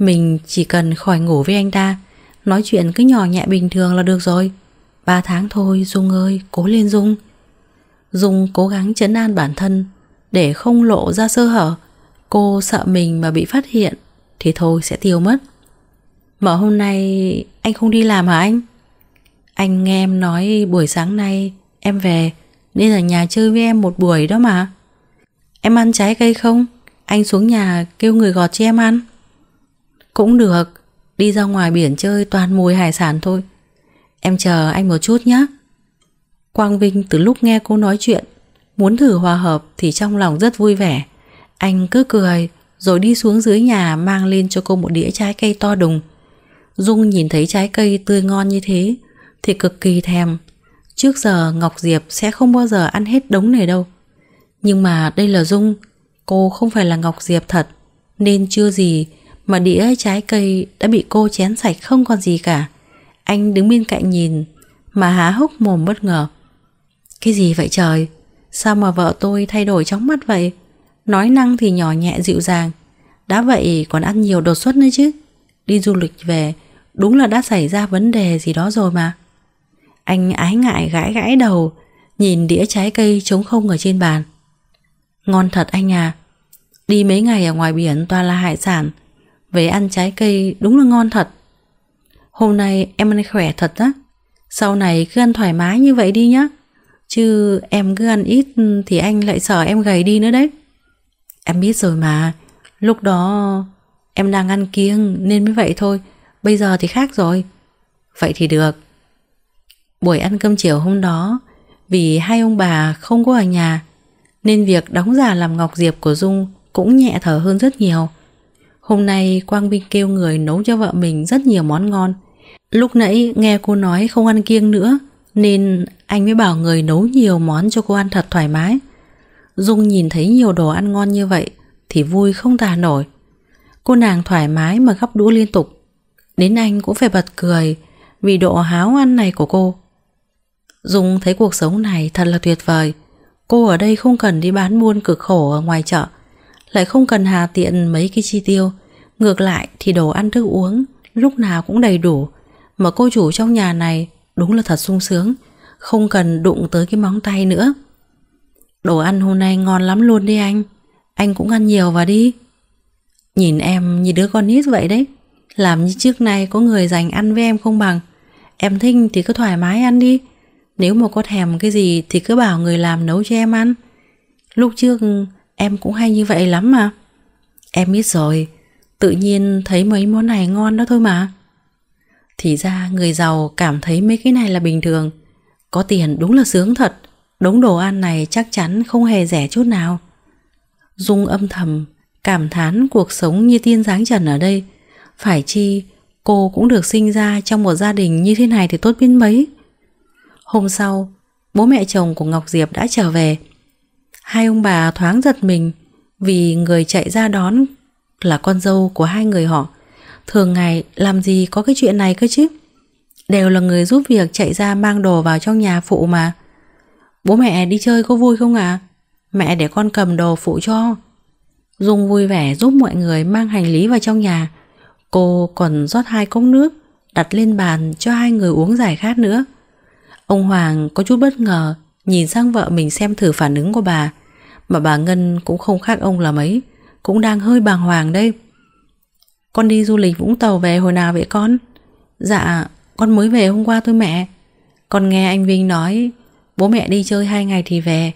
mình chỉ cần khỏi ngủ với anh ta Nói chuyện cứ nhỏ nhẹ bình thường là được rồi Ba tháng thôi Dung ơi Cố lên Dung Dung cố gắng chấn an bản thân Để không lộ ra sơ hở Cô sợ mình mà bị phát hiện Thì thôi sẽ tiêu mất mở hôm nay anh không đi làm hả anh Anh nghe em nói buổi sáng nay Em về Nên ở nhà chơi với em một buổi đó mà Em ăn trái cây không Anh xuống nhà kêu người gọt cho em ăn cũng được Đi ra ngoài biển chơi toàn mùi hải sản thôi Em chờ anh một chút nhé Quang Vinh từ lúc nghe cô nói chuyện Muốn thử hòa hợp Thì trong lòng rất vui vẻ Anh cứ cười Rồi đi xuống dưới nhà Mang lên cho cô một đĩa trái cây to đùng Dung nhìn thấy trái cây tươi ngon như thế Thì cực kỳ thèm Trước giờ Ngọc Diệp sẽ không bao giờ ăn hết đống này đâu Nhưng mà đây là Dung Cô không phải là Ngọc Diệp thật Nên chưa gì mà đĩa trái cây đã bị cô chén sạch không còn gì cả. Anh đứng bên cạnh nhìn mà há hốc mồm bất ngờ. Cái gì vậy trời? Sao mà vợ tôi thay đổi chóng mắt vậy? Nói năng thì nhỏ nhẹ dịu dàng. Đã vậy còn ăn nhiều đột xuất nữa chứ. Đi du lịch về đúng là đã xảy ra vấn đề gì đó rồi mà. Anh ái ngại gãi gãi đầu nhìn đĩa trái cây trống không ở trên bàn. Ngon thật anh à. Đi mấy ngày ở ngoài biển toàn là hải sản về ăn trái cây đúng là ngon thật Hôm nay em ăn khỏe thật á Sau này cứ ăn thoải mái như vậy đi nhá Chứ em cứ ăn ít Thì anh lại sợ em gầy đi nữa đấy Em biết rồi mà Lúc đó em đang ăn kiêng Nên mới vậy thôi Bây giờ thì khác rồi Vậy thì được Buổi ăn cơm chiều hôm đó Vì hai ông bà không có ở nhà Nên việc đóng giả làm Ngọc Diệp của Dung Cũng nhẹ thở hơn rất nhiều Hôm nay Quang Vinh kêu người nấu cho vợ mình rất nhiều món ngon. Lúc nãy nghe cô nói không ăn kiêng nữa nên anh mới bảo người nấu nhiều món cho cô ăn thật thoải mái. Dung nhìn thấy nhiều đồ ăn ngon như vậy thì vui không tả nổi. Cô nàng thoải mái mà gắp đũa liên tục. Đến anh cũng phải bật cười vì độ háo ăn này của cô. Dung thấy cuộc sống này thật là tuyệt vời. Cô ở đây không cần đi bán buôn cực khổ ở ngoài chợ, lại không cần hà tiện mấy cái chi tiêu Ngược lại thì đồ ăn thức uống lúc nào cũng đầy đủ mà cô chủ trong nhà này đúng là thật sung sướng không cần đụng tới cái móng tay nữa. Đồ ăn hôm nay ngon lắm luôn đi anh Anh cũng ăn nhiều vào đi Nhìn em như đứa con nít vậy đấy Làm như trước nay có người dành ăn với em không bằng Em thích thì cứ thoải mái ăn đi Nếu mà có thèm cái gì Thì cứ bảo người làm nấu cho em ăn Lúc trước em cũng hay như vậy lắm mà Em biết rồi Tự nhiên thấy mấy món này ngon đó thôi mà Thì ra người giàu cảm thấy mấy cái này là bình thường Có tiền đúng là sướng thật Đống đồ ăn này chắc chắn không hề rẻ chút nào Dung âm thầm Cảm thán cuộc sống như tiên dáng trần ở đây Phải chi Cô cũng được sinh ra trong một gia đình như thế này thì tốt biết mấy Hôm sau Bố mẹ chồng của Ngọc Diệp đã trở về Hai ông bà thoáng giật mình Vì người chạy ra đón là con dâu của hai người họ. Thường ngày làm gì có cái chuyện này cơ chứ? Đều là người giúp việc chạy ra mang đồ vào trong nhà phụ mà. Bố mẹ đi chơi có vui không ạ? À? Mẹ để con cầm đồ phụ cho. Dung vui vẻ giúp mọi người mang hành lý vào trong nhà. Cô còn rót hai cốc nước, đặt lên bàn cho hai người uống giải khát nữa. Ông Hoàng có chút bất ngờ nhìn sang vợ mình xem thử phản ứng của bà, mà bà Ngân cũng không khác ông là mấy cũng đang hơi bàng hoàng đây. Con đi du lịch Vũng Tàu về hồi nào vậy con? Dạ, con mới về hôm qua thôi mẹ. Con nghe anh Vinh nói bố mẹ đi chơi hai ngày thì về.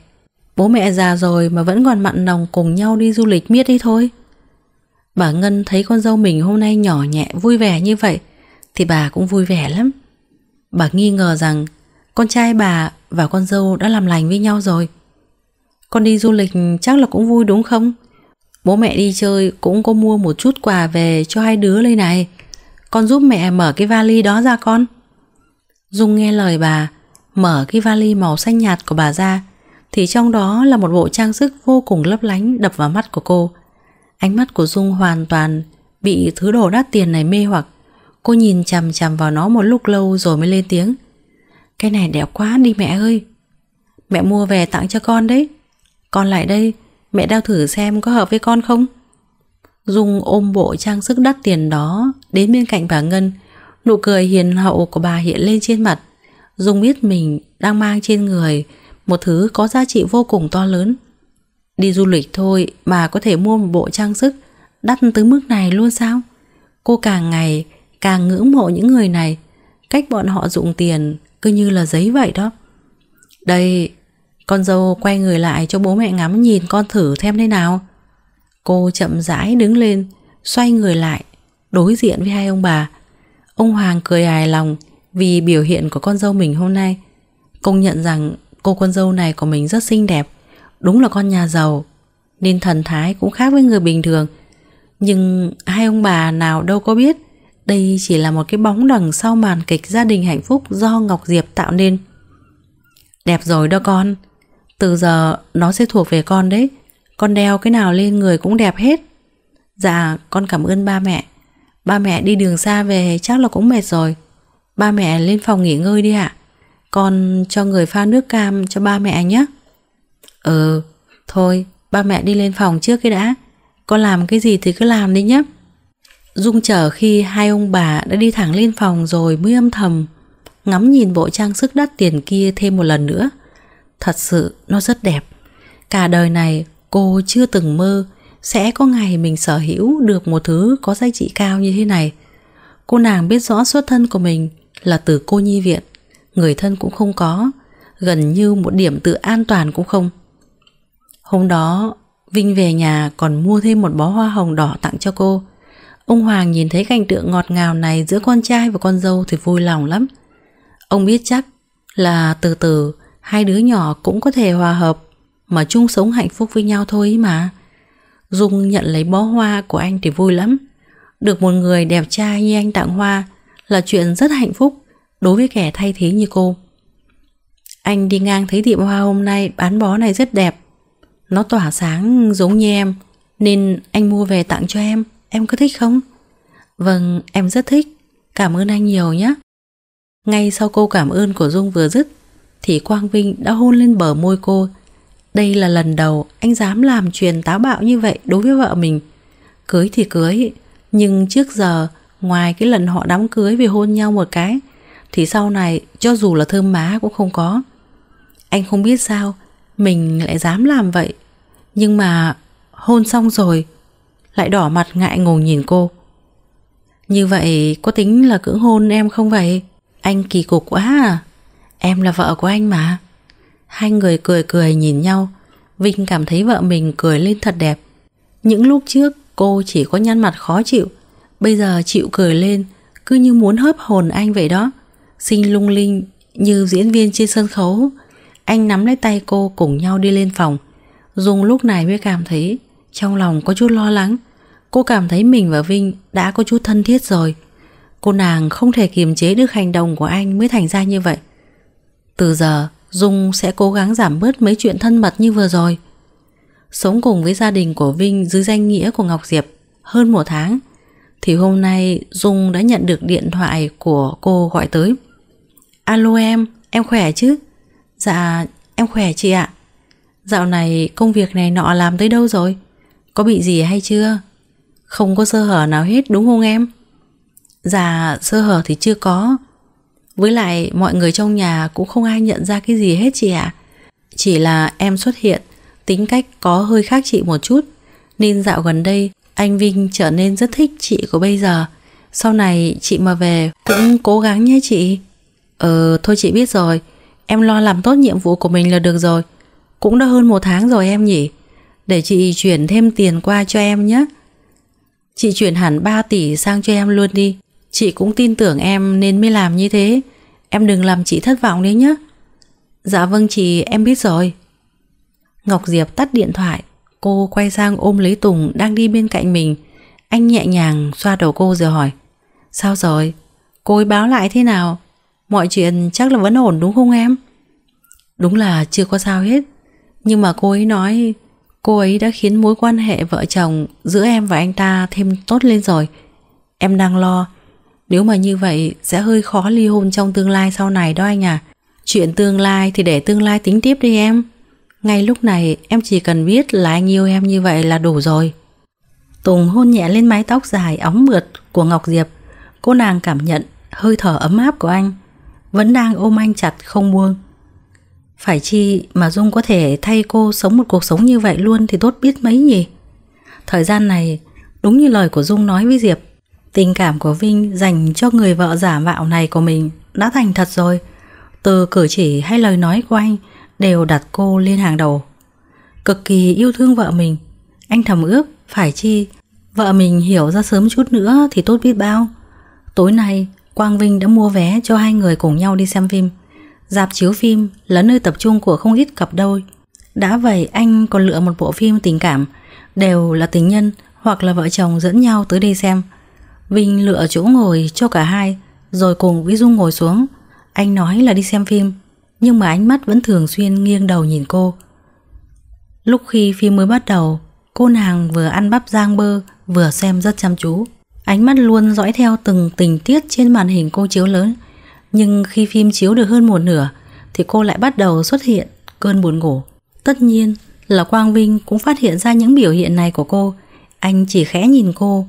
Bố mẹ già rồi mà vẫn còn mặn nồng cùng nhau đi du lịch miết đi thôi. Bà Ngân thấy con dâu mình hôm nay nhỏ nhẹ vui vẻ như vậy thì bà cũng vui vẻ lắm. Bà nghi ngờ rằng con trai bà và con dâu đã làm lành với nhau rồi. Con đi du lịch chắc là cũng vui đúng không? Bố mẹ đi chơi cũng có mua một chút quà về cho hai đứa đây này Con giúp mẹ mở cái vali đó ra con Dung nghe lời bà Mở cái vali màu xanh nhạt của bà ra Thì trong đó là một bộ trang sức vô cùng lấp lánh đập vào mắt của cô Ánh mắt của Dung hoàn toàn bị thứ đồ đắt tiền này mê hoặc Cô nhìn chằm chằm vào nó một lúc lâu rồi mới lên tiếng Cái này đẹp quá đi mẹ ơi Mẹ mua về tặng cho con đấy Con lại đây Mẹ đeo thử xem có hợp với con không Dung ôm bộ trang sức đắt tiền đó Đến bên cạnh bà Ngân Nụ cười hiền hậu của bà hiện lên trên mặt Dung biết mình đang mang trên người Một thứ có giá trị vô cùng to lớn Đi du lịch thôi mà có thể mua một bộ trang sức Đắt tới mức này luôn sao Cô càng ngày càng ngưỡng mộ những người này Cách bọn họ dụng tiền cứ như là giấy vậy đó Đây con dâu quay người lại cho bố mẹ ngắm nhìn con thử thêm thế nào Cô chậm rãi đứng lên Xoay người lại Đối diện với hai ông bà Ông Hoàng cười hài lòng Vì biểu hiện của con dâu mình hôm nay Công nhận rằng cô con dâu này của mình rất xinh đẹp Đúng là con nhà giàu Nên thần thái cũng khác với người bình thường Nhưng hai ông bà nào đâu có biết Đây chỉ là một cái bóng đằng sau màn kịch gia đình hạnh phúc do Ngọc Diệp tạo nên Đẹp rồi đó con từ giờ nó sẽ thuộc về con đấy Con đeo cái nào lên người cũng đẹp hết Dạ con cảm ơn ba mẹ Ba mẹ đi đường xa về chắc là cũng mệt rồi Ba mẹ lên phòng nghỉ ngơi đi ạ Con cho người pha nước cam cho ba mẹ nhé Ừ Thôi ba mẹ đi lên phòng trước cái đã Con làm cái gì thì cứ làm đi nhé Dung chờ khi hai ông bà đã đi thẳng lên phòng rồi mới âm thầm Ngắm nhìn bộ trang sức đắt tiền kia thêm một lần nữa Thật sự nó rất đẹp Cả đời này cô chưa từng mơ Sẽ có ngày mình sở hữu được một thứ có giá trị cao như thế này Cô nàng biết rõ xuất thân của mình là từ cô nhi viện Người thân cũng không có Gần như một điểm tự an toàn cũng không Hôm đó Vinh về nhà còn mua thêm một bó hoa hồng đỏ tặng cho cô Ông Hoàng nhìn thấy cảnh tượng ngọt ngào này giữa con trai và con dâu thì vui lòng lắm Ông biết chắc là từ từ Hai đứa nhỏ cũng có thể hòa hợp Mà chung sống hạnh phúc với nhau thôi mà Dung nhận lấy bó hoa của anh thì vui lắm Được một người đẹp trai như anh tặng hoa Là chuyện rất hạnh phúc Đối với kẻ thay thế như cô Anh đi ngang thấy tiệm hoa hôm nay Bán bó này rất đẹp Nó tỏa sáng giống như em Nên anh mua về tặng cho em Em có thích không? Vâng, em rất thích Cảm ơn anh nhiều nhé ngay sau câu cảm ơn của Dung vừa dứt thì Quang Vinh đã hôn lên bờ môi cô. Đây là lần đầu anh dám làm chuyện táo bạo như vậy đối với vợ mình. Cưới thì cưới, nhưng trước giờ ngoài cái lần họ đám cưới về hôn nhau một cái thì sau này cho dù là thơm má cũng không có. Anh không biết sao mình lại dám làm vậy. Nhưng mà hôn xong rồi lại đỏ mặt ngại ngùng nhìn cô. Như vậy có tính là cưỡng hôn em không vậy? Anh kỳ cục quá à? Em là vợ của anh mà Hai người cười cười nhìn nhau Vinh cảm thấy vợ mình cười lên thật đẹp Những lúc trước cô chỉ có nhăn mặt khó chịu Bây giờ chịu cười lên Cứ như muốn hớp hồn anh vậy đó Xinh lung linh như diễn viên trên sân khấu Anh nắm lấy tay cô cùng nhau đi lên phòng Dung lúc này mới cảm thấy Trong lòng có chút lo lắng Cô cảm thấy mình và Vinh đã có chút thân thiết rồi Cô nàng không thể kiềm chế được hành động của anh mới thành ra như vậy từ giờ Dung sẽ cố gắng giảm bớt mấy chuyện thân mật như vừa rồi Sống cùng với gia đình của Vinh dưới danh nghĩa của Ngọc Diệp hơn một tháng Thì hôm nay Dung đã nhận được điện thoại của cô gọi tới Alo em, em khỏe chứ? Dạ, em khỏe chị ạ Dạo này công việc này nọ làm tới đâu rồi? Có bị gì hay chưa? Không có sơ hở nào hết đúng không em? Dạ, sơ hở thì chưa có với lại mọi người trong nhà cũng không ai nhận ra cái gì hết chị ạ. À. Chỉ là em xuất hiện, tính cách có hơi khác chị một chút. Nên dạo gần đây, anh Vinh trở nên rất thích chị của bây giờ. Sau này chị mà về cũng cố gắng nhé chị. Ờ, thôi chị biết rồi. Em lo làm tốt nhiệm vụ của mình là được rồi. Cũng đã hơn một tháng rồi em nhỉ. Để chị chuyển thêm tiền qua cho em nhé. Chị chuyển hẳn 3 tỷ sang cho em luôn đi Chị cũng tin tưởng em nên mới làm như thế Em đừng làm chị thất vọng đấy nhé Dạ vâng chị em biết rồi Ngọc Diệp tắt điện thoại Cô quay sang ôm lấy Tùng đang đi bên cạnh mình Anh nhẹ nhàng xoa đầu cô rồi hỏi Sao rồi? Cô ấy báo lại thế nào? Mọi chuyện chắc là vẫn ổn đúng không em? Đúng là chưa có sao hết Nhưng mà cô ấy nói Cô ấy đã khiến mối quan hệ vợ chồng giữa em và anh ta thêm tốt lên rồi Em đang lo nếu mà như vậy sẽ hơi khó ly hôn trong tương lai sau này đó anh à Chuyện tương lai thì để tương lai tính tiếp đi em Ngay lúc này em chỉ cần biết là anh yêu em như vậy là đủ rồi Tùng hôn nhẹ lên mái tóc dài óng mượt của Ngọc Diệp Cô nàng cảm nhận hơi thở ấm áp của anh Vẫn đang ôm anh chặt không buông Phải chi mà Dung có thể thay cô sống một cuộc sống như vậy luôn thì tốt biết mấy nhỉ Thời gian này đúng như lời của Dung nói với Diệp Tình cảm của Vinh dành cho người vợ giả mạo này của mình đã thành thật rồi. Từ cử chỉ hay lời nói của anh đều đặt cô lên hàng đầu. Cực kỳ yêu thương vợ mình, anh thầm ước phải chi vợ mình hiểu ra sớm chút nữa thì tốt biết bao. Tối nay, Quang Vinh đã mua vé cho hai người cùng nhau đi xem phim. Dạp chiếu phim là nơi tập trung của không ít cặp đôi. Đã vậy anh còn lựa một bộ phim tình cảm, đều là tình nhân hoặc là vợ chồng dẫn nhau tới đây xem – Vinh lựa chỗ ngồi cho cả hai Rồi cùng với Dung ngồi xuống Anh nói là đi xem phim Nhưng mà ánh mắt vẫn thường xuyên nghiêng đầu nhìn cô Lúc khi phim mới bắt đầu Cô nàng vừa ăn bắp rang bơ Vừa xem rất chăm chú Ánh mắt luôn dõi theo từng tình tiết Trên màn hình cô chiếu lớn Nhưng khi phim chiếu được hơn một nửa Thì cô lại bắt đầu xuất hiện cơn buồn ngủ Tất nhiên là Quang Vinh cũng phát hiện ra những biểu hiện này của cô Anh chỉ khẽ nhìn cô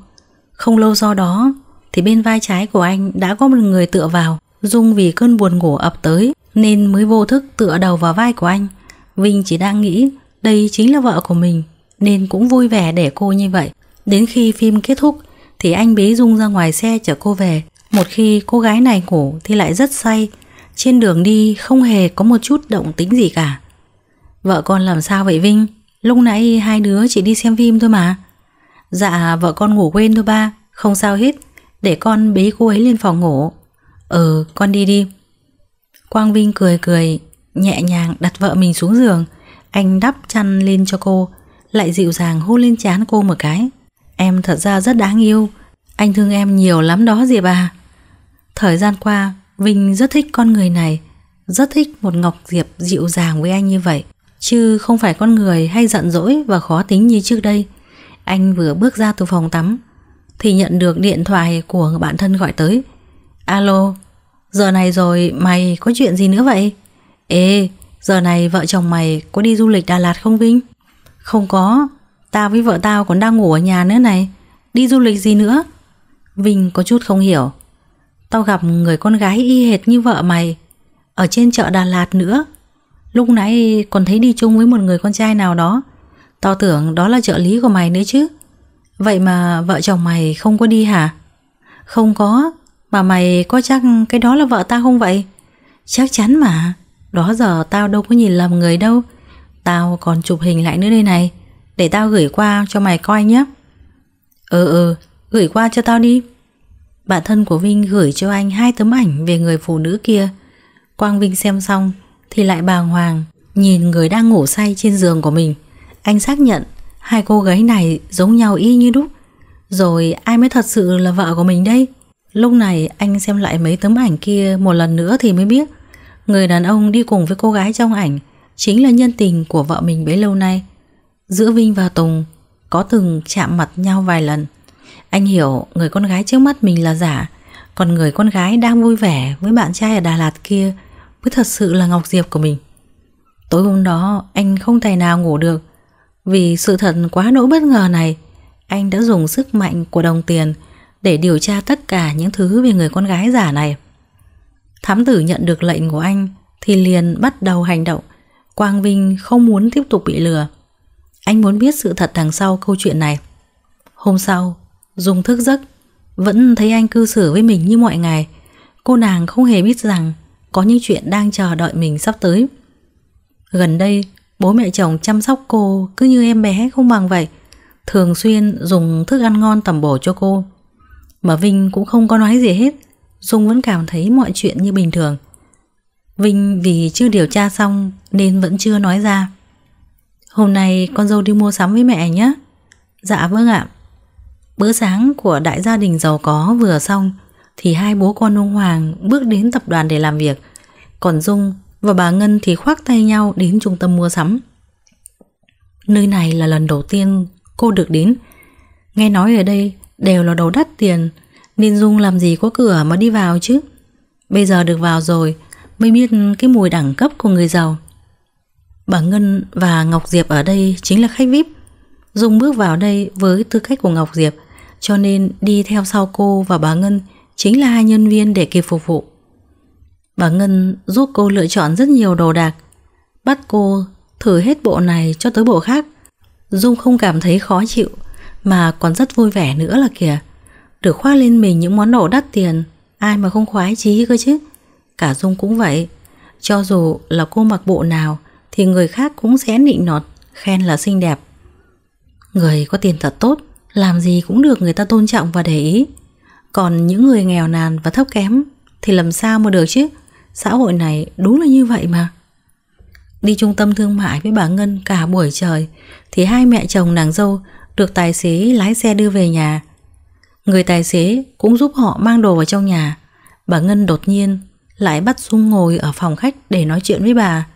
không lâu do đó thì bên vai trái của anh đã có một người tựa vào. Dung vì cơn buồn ngủ ập tới nên mới vô thức tựa đầu vào vai của anh. Vinh chỉ đang nghĩ đây chính là vợ của mình nên cũng vui vẻ để cô như vậy. Đến khi phim kết thúc thì anh bế Dung ra ngoài xe chở cô về. Một khi cô gái này ngủ thì lại rất say. Trên đường đi không hề có một chút động tính gì cả. Vợ con làm sao vậy Vinh? Lúc nãy hai đứa chỉ đi xem phim thôi mà. Dạ vợ con ngủ quên thôi ba Không sao hết Để con bế cô ấy lên phòng ngủ Ừ con đi đi Quang Vinh cười cười Nhẹ nhàng đặt vợ mình xuống giường Anh đắp chăn lên cho cô Lại dịu dàng hôn lên chán cô một cái Em thật ra rất đáng yêu Anh thương em nhiều lắm đó gì bà Thời gian qua Vinh rất thích con người này Rất thích một Ngọc Diệp dịu dàng với anh như vậy Chứ không phải con người hay giận dỗi và khó tính như trước đây anh vừa bước ra từ phòng tắm Thì nhận được điện thoại của bạn thân gọi tới Alo Giờ này rồi mày có chuyện gì nữa vậy Ê Giờ này vợ chồng mày có đi du lịch Đà Lạt không Vinh Không có Tao với vợ tao còn đang ngủ ở nhà nữa này Đi du lịch gì nữa Vinh có chút không hiểu Tao gặp người con gái y hệt như vợ mày Ở trên chợ Đà Lạt nữa Lúc nãy còn thấy đi chung với một người con trai nào đó Tao tưởng đó là trợ lý của mày nữa chứ Vậy mà vợ chồng mày không có đi hả? Không có Mà mày có chắc cái đó là vợ tao không vậy? Chắc chắn mà Đó giờ tao đâu có nhìn lầm người đâu Tao còn chụp hình lại nữa đây này Để tao gửi qua cho mày coi nhé Ừ ừ Gửi qua cho tao đi Bạn thân của Vinh gửi cho anh hai tấm ảnh Về người phụ nữ kia Quang Vinh xem xong Thì lại bàng hoàng Nhìn người đang ngủ say trên giường của mình anh xác nhận hai cô gái này giống nhau y như đúc. Rồi ai mới thật sự là vợ của mình đây? Lúc này anh xem lại mấy tấm ảnh kia một lần nữa thì mới biết người đàn ông đi cùng với cô gái trong ảnh chính là nhân tình của vợ mình bấy lâu nay. Giữa Vinh và Tùng có từng chạm mặt nhau vài lần. Anh hiểu người con gái trước mắt mình là giả, còn người con gái đang vui vẻ với bạn trai ở Đà Lạt kia mới thật sự là Ngọc Diệp của mình. Tối hôm đó anh không tài nào ngủ được, vì sự thật quá nỗi bất ngờ này, anh đã dùng sức mạnh của đồng tiền để điều tra tất cả những thứ về người con gái giả này. Thám tử nhận được lệnh của anh thì liền bắt đầu hành động. Quang Vinh không muốn tiếp tục bị lừa. Anh muốn biết sự thật đằng sau câu chuyện này. Hôm sau, Dung thức giấc, vẫn thấy anh cư xử với mình như mọi ngày. Cô nàng không hề biết rằng có những chuyện đang chờ đợi mình sắp tới. Gần đây, Bố mẹ chồng chăm sóc cô cứ như em bé không bằng vậy Thường xuyên dùng thức ăn ngon tầm bổ cho cô Mà Vinh cũng không có nói gì hết Dung vẫn cảm thấy mọi chuyện như bình thường Vinh vì chưa điều tra xong nên vẫn chưa nói ra Hôm nay con dâu đi mua sắm với mẹ nhé Dạ vâng ạ Bữa sáng của đại gia đình giàu có vừa xong Thì hai bố con ông Hoàng bước đến tập đoàn để làm việc Còn Dung và bà Ngân thì khoác tay nhau đến trung tâm mua sắm. Nơi này là lần đầu tiên cô được đến. Nghe nói ở đây đều là đồ đắt tiền, nên Dung làm gì có cửa mà đi vào chứ. Bây giờ được vào rồi, mới biết cái mùi đẳng cấp của người giàu. Bà Ngân và Ngọc Diệp ở đây chính là khách VIP. Dung bước vào đây với tư cách của Ngọc Diệp, cho nên đi theo sau cô và bà Ngân chính là hai nhân viên để kịp phục vụ. Bà Ngân giúp cô lựa chọn rất nhiều đồ đạc, bắt cô thử hết bộ này cho tới bộ khác. Dung không cảm thấy khó chịu mà còn rất vui vẻ nữa là kìa. Được khoác lên mình những món đồ đắt tiền, ai mà không khoái chí cơ chứ. Cả Dung cũng vậy, cho dù là cô mặc bộ nào thì người khác cũng sẽ nịnh nọt, khen là xinh đẹp. Người có tiền thật tốt, làm gì cũng được người ta tôn trọng và để ý. Còn những người nghèo nàn và thấp kém thì làm sao mà được chứ? Xã hội này đúng là như vậy mà Đi trung tâm thương mại với bà Ngân cả buổi trời Thì hai mẹ chồng nàng dâu Được tài xế lái xe đưa về nhà Người tài xế cũng giúp họ mang đồ vào trong nhà Bà Ngân đột nhiên Lại bắt Dung ngồi ở phòng khách để nói chuyện với bà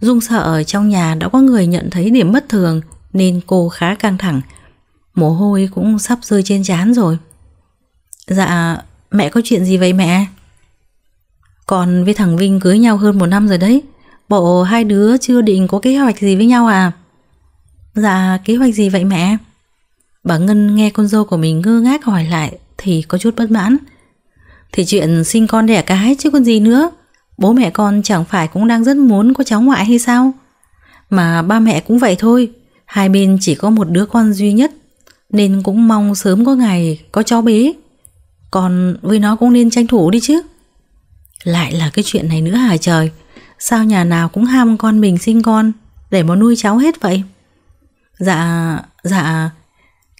Dung sợ ở trong nhà đã có người nhận thấy điểm bất thường Nên cô khá căng thẳng Mồ hôi cũng sắp rơi trên trán rồi Dạ mẹ có chuyện gì vậy mẹ còn với thằng Vinh cưới nhau hơn một năm rồi đấy Bộ hai đứa chưa định có kế hoạch gì với nhau à Dạ kế hoạch gì vậy mẹ Bà Ngân nghe con dâu của mình ngơ ngác hỏi lại Thì có chút bất mãn Thì chuyện sinh con đẻ cái chứ còn gì nữa Bố mẹ con chẳng phải cũng đang rất muốn có cháu ngoại hay sao Mà ba mẹ cũng vậy thôi Hai bên chỉ có một đứa con duy nhất Nên cũng mong sớm có ngày có cháu bé Còn với nó cũng nên tranh thủ đi chứ lại là cái chuyện này nữa hả trời Sao nhà nào cũng ham con mình sinh con Để mà nuôi cháu hết vậy Dạ, dạ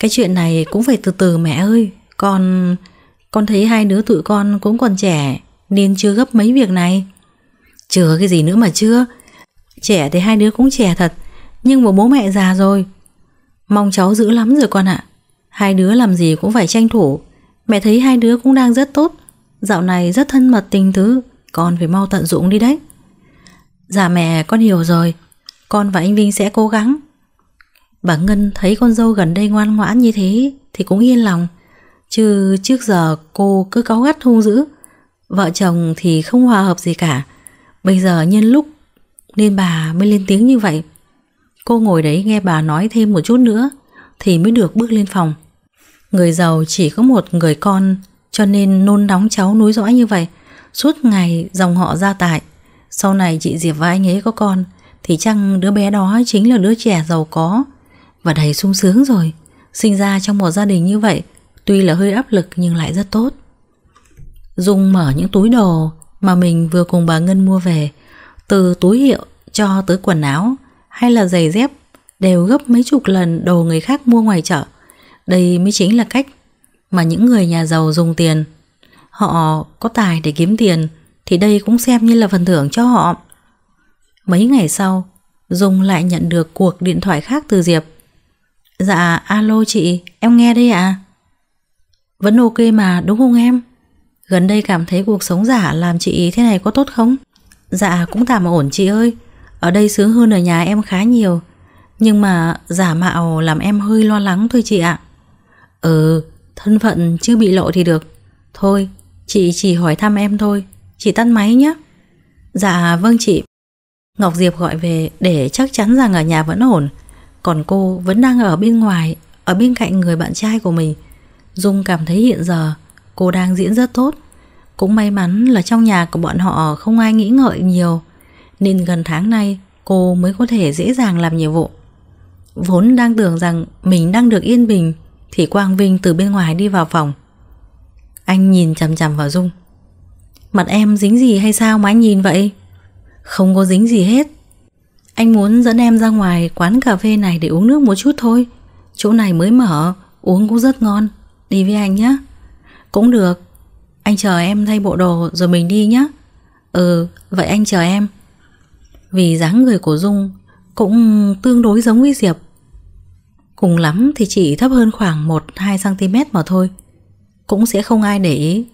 Cái chuyện này cũng phải từ từ mẹ ơi Con, con thấy hai đứa tụi con cũng còn trẻ Nên chưa gấp mấy việc này Chưa cái gì nữa mà chưa Trẻ thì hai đứa cũng trẻ thật Nhưng mà bố mẹ già rồi Mong cháu giữ lắm rồi con ạ Hai đứa làm gì cũng phải tranh thủ Mẹ thấy hai đứa cũng đang rất tốt Dạo này rất thân mật tình thứ Con phải mau tận dụng đi đấy Dạ mẹ con hiểu rồi Con và anh Vinh sẽ cố gắng Bà Ngân thấy con dâu gần đây ngoan ngoãn như thế Thì cũng yên lòng Chứ trước giờ cô cứ cáu gắt hung dữ Vợ chồng thì không hòa hợp gì cả Bây giờ nhân lúc Nên bà mới lên tiếng như vậy Cô ngồi đấy nghe bà nói thêm một chút nữa Thì mới được bước lên phòng Người giàu chỉ có một người con cho nên nôn nóng cháu núi dõi như vậy. Suốt ngày dòng họ gia tài. Sau này chị Diệp và anh ấy có con, thì chăng đứa bé đó chính là đứa trẻ giàu có và đầy sung sướng rồi. Sinh ra trong một gia đình như vậy, tuy là hơi áp lực nhưng lại rất tốt. Dung mở những túi đồ mà mình vừa cùng bà Ngân mua về, từ túi hiệu cho tới quần áo hay là giày dép đều gấp mấy chục lần đồ người khác mua ngoài chợ. Đây mới chính là cách mà những người nhà giàu dùng tiền. Họ có tài để kiếm tiền thì đây cũng xem như là phần thưởng cho họ. Mấy ngày sau, Dung lại nhận được cuộc điện thoại khác từ Diệp. Dạ, alo chị, em nghe đây ạ. À? Vẫn ok mà, đúng không em? Gần đây cảm thấy cuộc sống giả làm chị thế này có tốt không? Dạ, cũng tạm ổn chị ơi. Ở đây sướng hơn ở nhà em khá nhiều. Nhưng mà giả mạo làm em hơi lo lắng thôi chị ạ. Ừ, Thân phận chưa bị lộ thì được Thôi chị chỉ hỏi thăm em thôi Chị tắt máy nhé Dạ vâng chị Ngọc Diệp gọi về để chắc chắn rằng ở nhà vẫn ổn Còn cô vẫn đang ở bên ngoài Ở bên cạnh người bạn trai của mình Dung cảm thấy hiện giờ Cô đang diễn rất tốt Cũng may mắn là trong nhà của bọn họ Không ai nghĩ ngợi nhiều Nên gần tháng nay cô mới có thể dễ dàng làm nhiệm vụ Vốn đang tưởng rằng Mình đang được yên bình thì Quang Vinh từ bên ngoài đi vào phòng Anh nhìn chằm chằm vào Dung Mặt em dính gì hay sao mà anh nhìn vậy Không có dính gì hết Anh muốn dẫn em ra ngoài quán cà phê này để uống nước một chút thôi Chỗ này mới mở Uống cũng rất ngon Đi với anh nhé Cũng được Anh chờ em thay bộ đồ rồi mình đi nhé Ừ vậy anh chờ em Vì dáng người của Dung Cũng tương đối giống với Diệp Cùng lắm thì chỉ thấp hơn khoảng 1-2cm mà thôi Cũng sẽ không ai để ý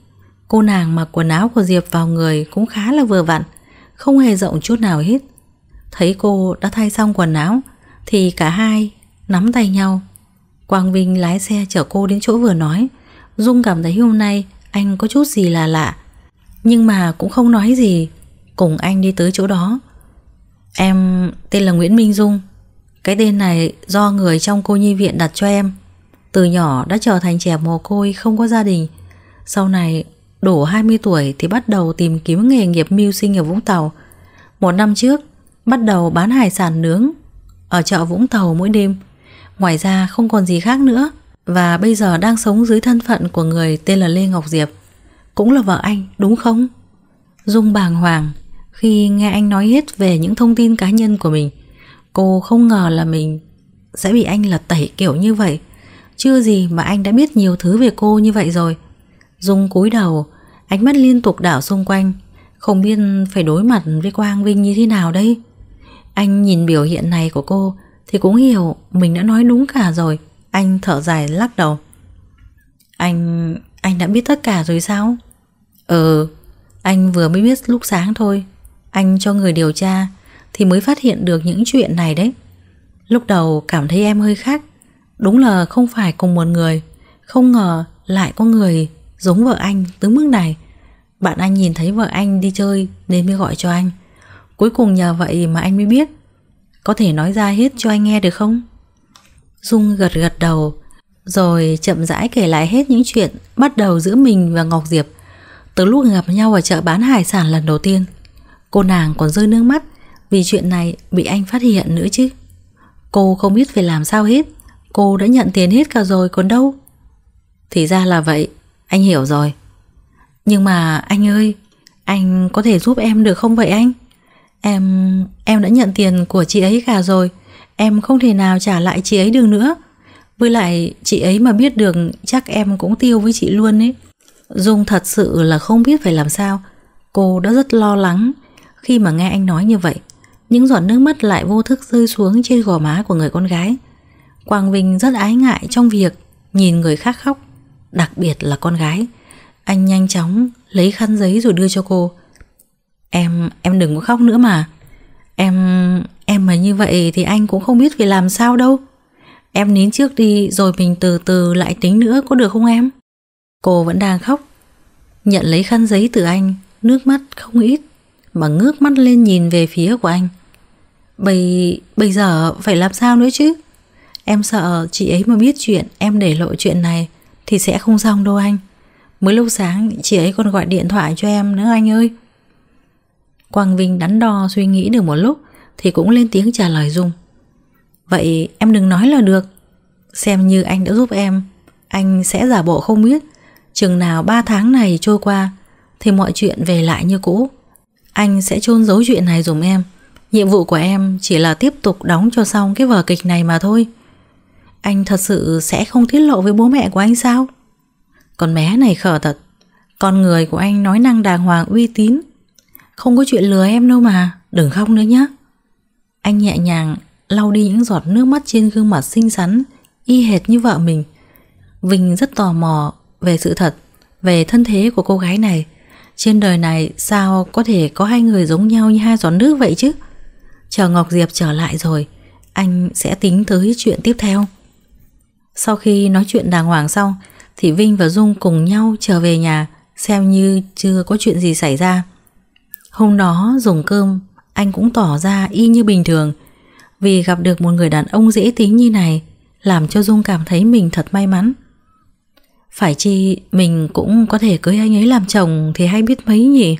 Cô nàng mặc quần áo của Diệp vào người cũng khá là vừa vặn Không hề rộng chút nào hết Thấy cô đã thay xong quần áo Thì cả hai nắm tay nhau Quang Vinh lái xe chở cô đến chỗ vừa nói Dung cảm thấy hôm nay anh có chút gì là lạ Nhưng mà cũng không nói gì Cùng anh đi tới chỗ đó Em tên là Nguyễn Minh Dung cái tên này do người trong cô nhi viện đặt cho em Từ nhỏ đã trở thành trẻ mồ côi không có gia đình Sau này đủ 20 tuổi thì bắt đầu tìm kiếm nghề nghiệp mưu sinh ở Vũng Tàu Một năm trước bắt đầu bán hải sản nướng Ở chợ Vũng Tàu mỗi đêm Ngoài ra không còn gì khác nữa Và bây giờ đang sống dưới thân phận của người tên là Lê Ngọc Diệp Cũng là vợ anh đúng không? Dung bàng hoàng khi nghe anh nói hết về những thông tin cá nhân của mình Cô không ngờ là mình sẽ bị anh lật tẩy kiểu như vậy Chưa gì mà anh đã biết nhiều thứ về cô như vậy rồi Dung cúi đầu Ánh mắt liên tục đảo xung quanh Không biết phải đối mặt với Quang Vinh như thế nào đây Anh nhìn biểu hiện này của cô Thì cũng hiểu mình đã nói đúng cả rồi Anh thở dài lắc đầu Anh... anh đã biết tất cả rồi sao? Ừ, anh vừa mới biết lúc sáng thôi Anh cho người điều tra thì mới phát hiện được những chuyện này đấy. Lúc đầu cảm thấy em hơi khác, đúng là không phải cùng một người, không ngờ lại có người giống vợ anh tới mức này. Bạn anh nhìn thấy vợ anh đi chơi nên mới gọi cho anh. Cuối cùng nhờ vậy mà anh mới biết. Có thể nói ra hết cho anh nghe được không? Dung gật gật đầu, rồi chậm rãi kể lại hết những chuyện bắt đầu giữa mình và Ngọc Diệp từ lúc gặp nhau ở chợ bán hải sản lần đầu tiên. Cô nàng còn rơi nước mắt vì chuyện này bị anh phát hiện nữa chứ Cô không biết phải làm sao hết Cô đã nhận tiền hết cả rồi còn đâu Thì ra là vậy Anh hiểu rồi Nhưng mà anh ơi Anh có thể giúp em được không vậy anh Em... em đã nhận tiền của chị ấy cả rồi Em không thể nào trả lại chị ấy được nữa Với lại chị ấy mà biết được Chắc em cũng tiêu với chị luôn ấy Dung thật sự là không biết phải làm sao Cô đã rất lo lắng Khi mà nghe anh nói như vậy những giọt nước mắt lại vô thức rơi xuống trên gò má của người con gái Quang Vinh rất ái ngại trong việc nhìn người khác khóc Đặc biệt là con gái Anh nhanh chóng lấy khăn giấy rồi đưa cho cô Em, em đừng có khóc nữa mà Em, em mà như vậy thì anh cũng không biết phải làm sao đâu Em nín trước đi rồi mình từ từ lại tính nữa có được không em? Cô vẫn đang khóc Nhận lấy khăn giấy từ anh Nước mắt không ít mà ngước mắt lên nhìn về phía của anh. Bây, bây giờ phải làm sao nữa chứ? Em sợ chị ấy mà biết chuyện em để lộ chuyện này thì sẽ không xong đâu anh. Mới lúc sáng chị ấy còn gọi điện thoại cho em nữa anh ơi. Quang Vinh đắn đo suy nghĩ được một lúc thì cũng lên tiếng trả lời Dung. Vậy em đừng nói là được. Xem như anh đã giúp em, anh sẽ giả bộ không biết. Chừng nào 3 tháng này trôi qua thì mọi chuyện về lại như cũ. Anh sẽ chôn giấu chuyện này dùm em Nhiệm vụ của em chỉ là tiếp tục đóng cho xong cái vở kịch này mà thôi Anh thật sự sẽ không tiết lộ với bố mẹ của anh sao? Con bé này khờ thật Con người của anh nói năng đàng hoàng uy tín Không có chuyện lừa em đâu mà Đừng khóc nữa nhé Anh nhẹ nhàng lau đi những giọt nước mắt trên gương mặt xinh xắn Y hệt như vợ mình Vinh rất tò mò về sự thật Về thân thế của cô gái này trên đời này sao có thể có hai người giống nhau như hai giọt nước vậy chứ? Chờ Ngọc Diệp trở lại rồi, anh sẽ tính tới chuyện tiếp theo. Sau khi nói chuyện đàng hoàng xong, thì Vinh và Dung cùng nhau trở về nhà xem như chưa có chuyện gì xảy ra. Hôm đó dùng cơm, anh cũng tỏ ra y như bình thường. Vì gặp được một người đàn ông dễ tính như này, làm cho Dung cảm thấy mình thật may mắn. Phải chi mình cũng có thể cưới anh ấy làm chồng thì hay biết mấy nhỉ?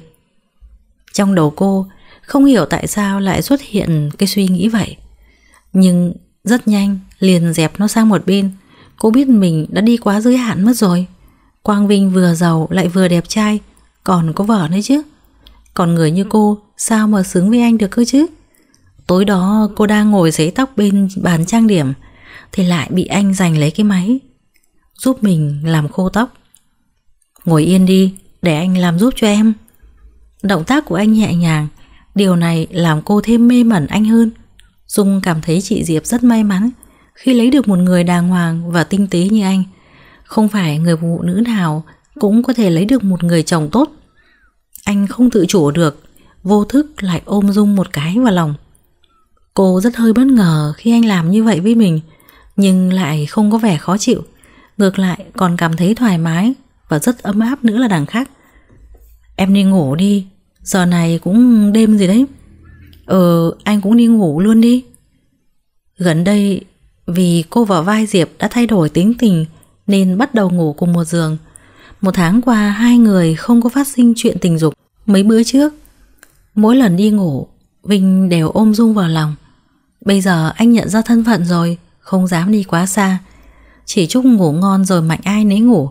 Trong đầu cô không hiểu tại sao lại xuất hiện cái suy nghĩ vậy. Nhưng rất nhanh liền dẹp nó sang một bên. Cô biết mình đã đi quá giới hạn mất rồi. Quang Vinh vừa giàu lại vừa đẹp trai, còn có vợ nữa chứ. Còn người như cô sao mà xứng với anh được cơ chứ? Tối đó cô đang ngồi giấy tóc bên bàn trang điểm thì lại bị anh giành lấy cái máy giúp mình làm khô tóc. Ngồi yên đi, để anh làm giúp cho em. Động tác của anh nhẹ nhàng, điều này làm cô thêm mê mẩn anh hơn. Dung cảm thấy chị Diệp rất may mắn khi lấy được một người đàng hoàng và tinh tế như anh. Không phải người phụ nữ nào cũng có thể lấy được một người chồng tốt. Anh không tự chủ được, vô thức lại ôm Dung một cái vào lòng. Cô rất hơi bất ngờ khi anh làm như vậy với mình, nhưng lại không có vẻ khó chịu. Ngược lại còn cảm thấy thoải mái Và rất ấm áp nữa là đằng khác Em đi ngủ đi Giờ này cũng đêm gì đấy Ờ anh cũng đi ngủ luôn đi Gần đây Vì cô và vai Diệp đã thay đổi tính tình Nên bắt đầu ngủ cùng một giường Một tháng qua hai người không có phát sinh chuyện tình dục Mấy bữa trước Mỗi lần đi ngủ Vinh đều ôm Dung vào lòng Bây giờ anh nhận ra thân phận rồi Không dám đi quá xa chỉ Trúc ngủ ngon rồi mạnh ai nấy ngủ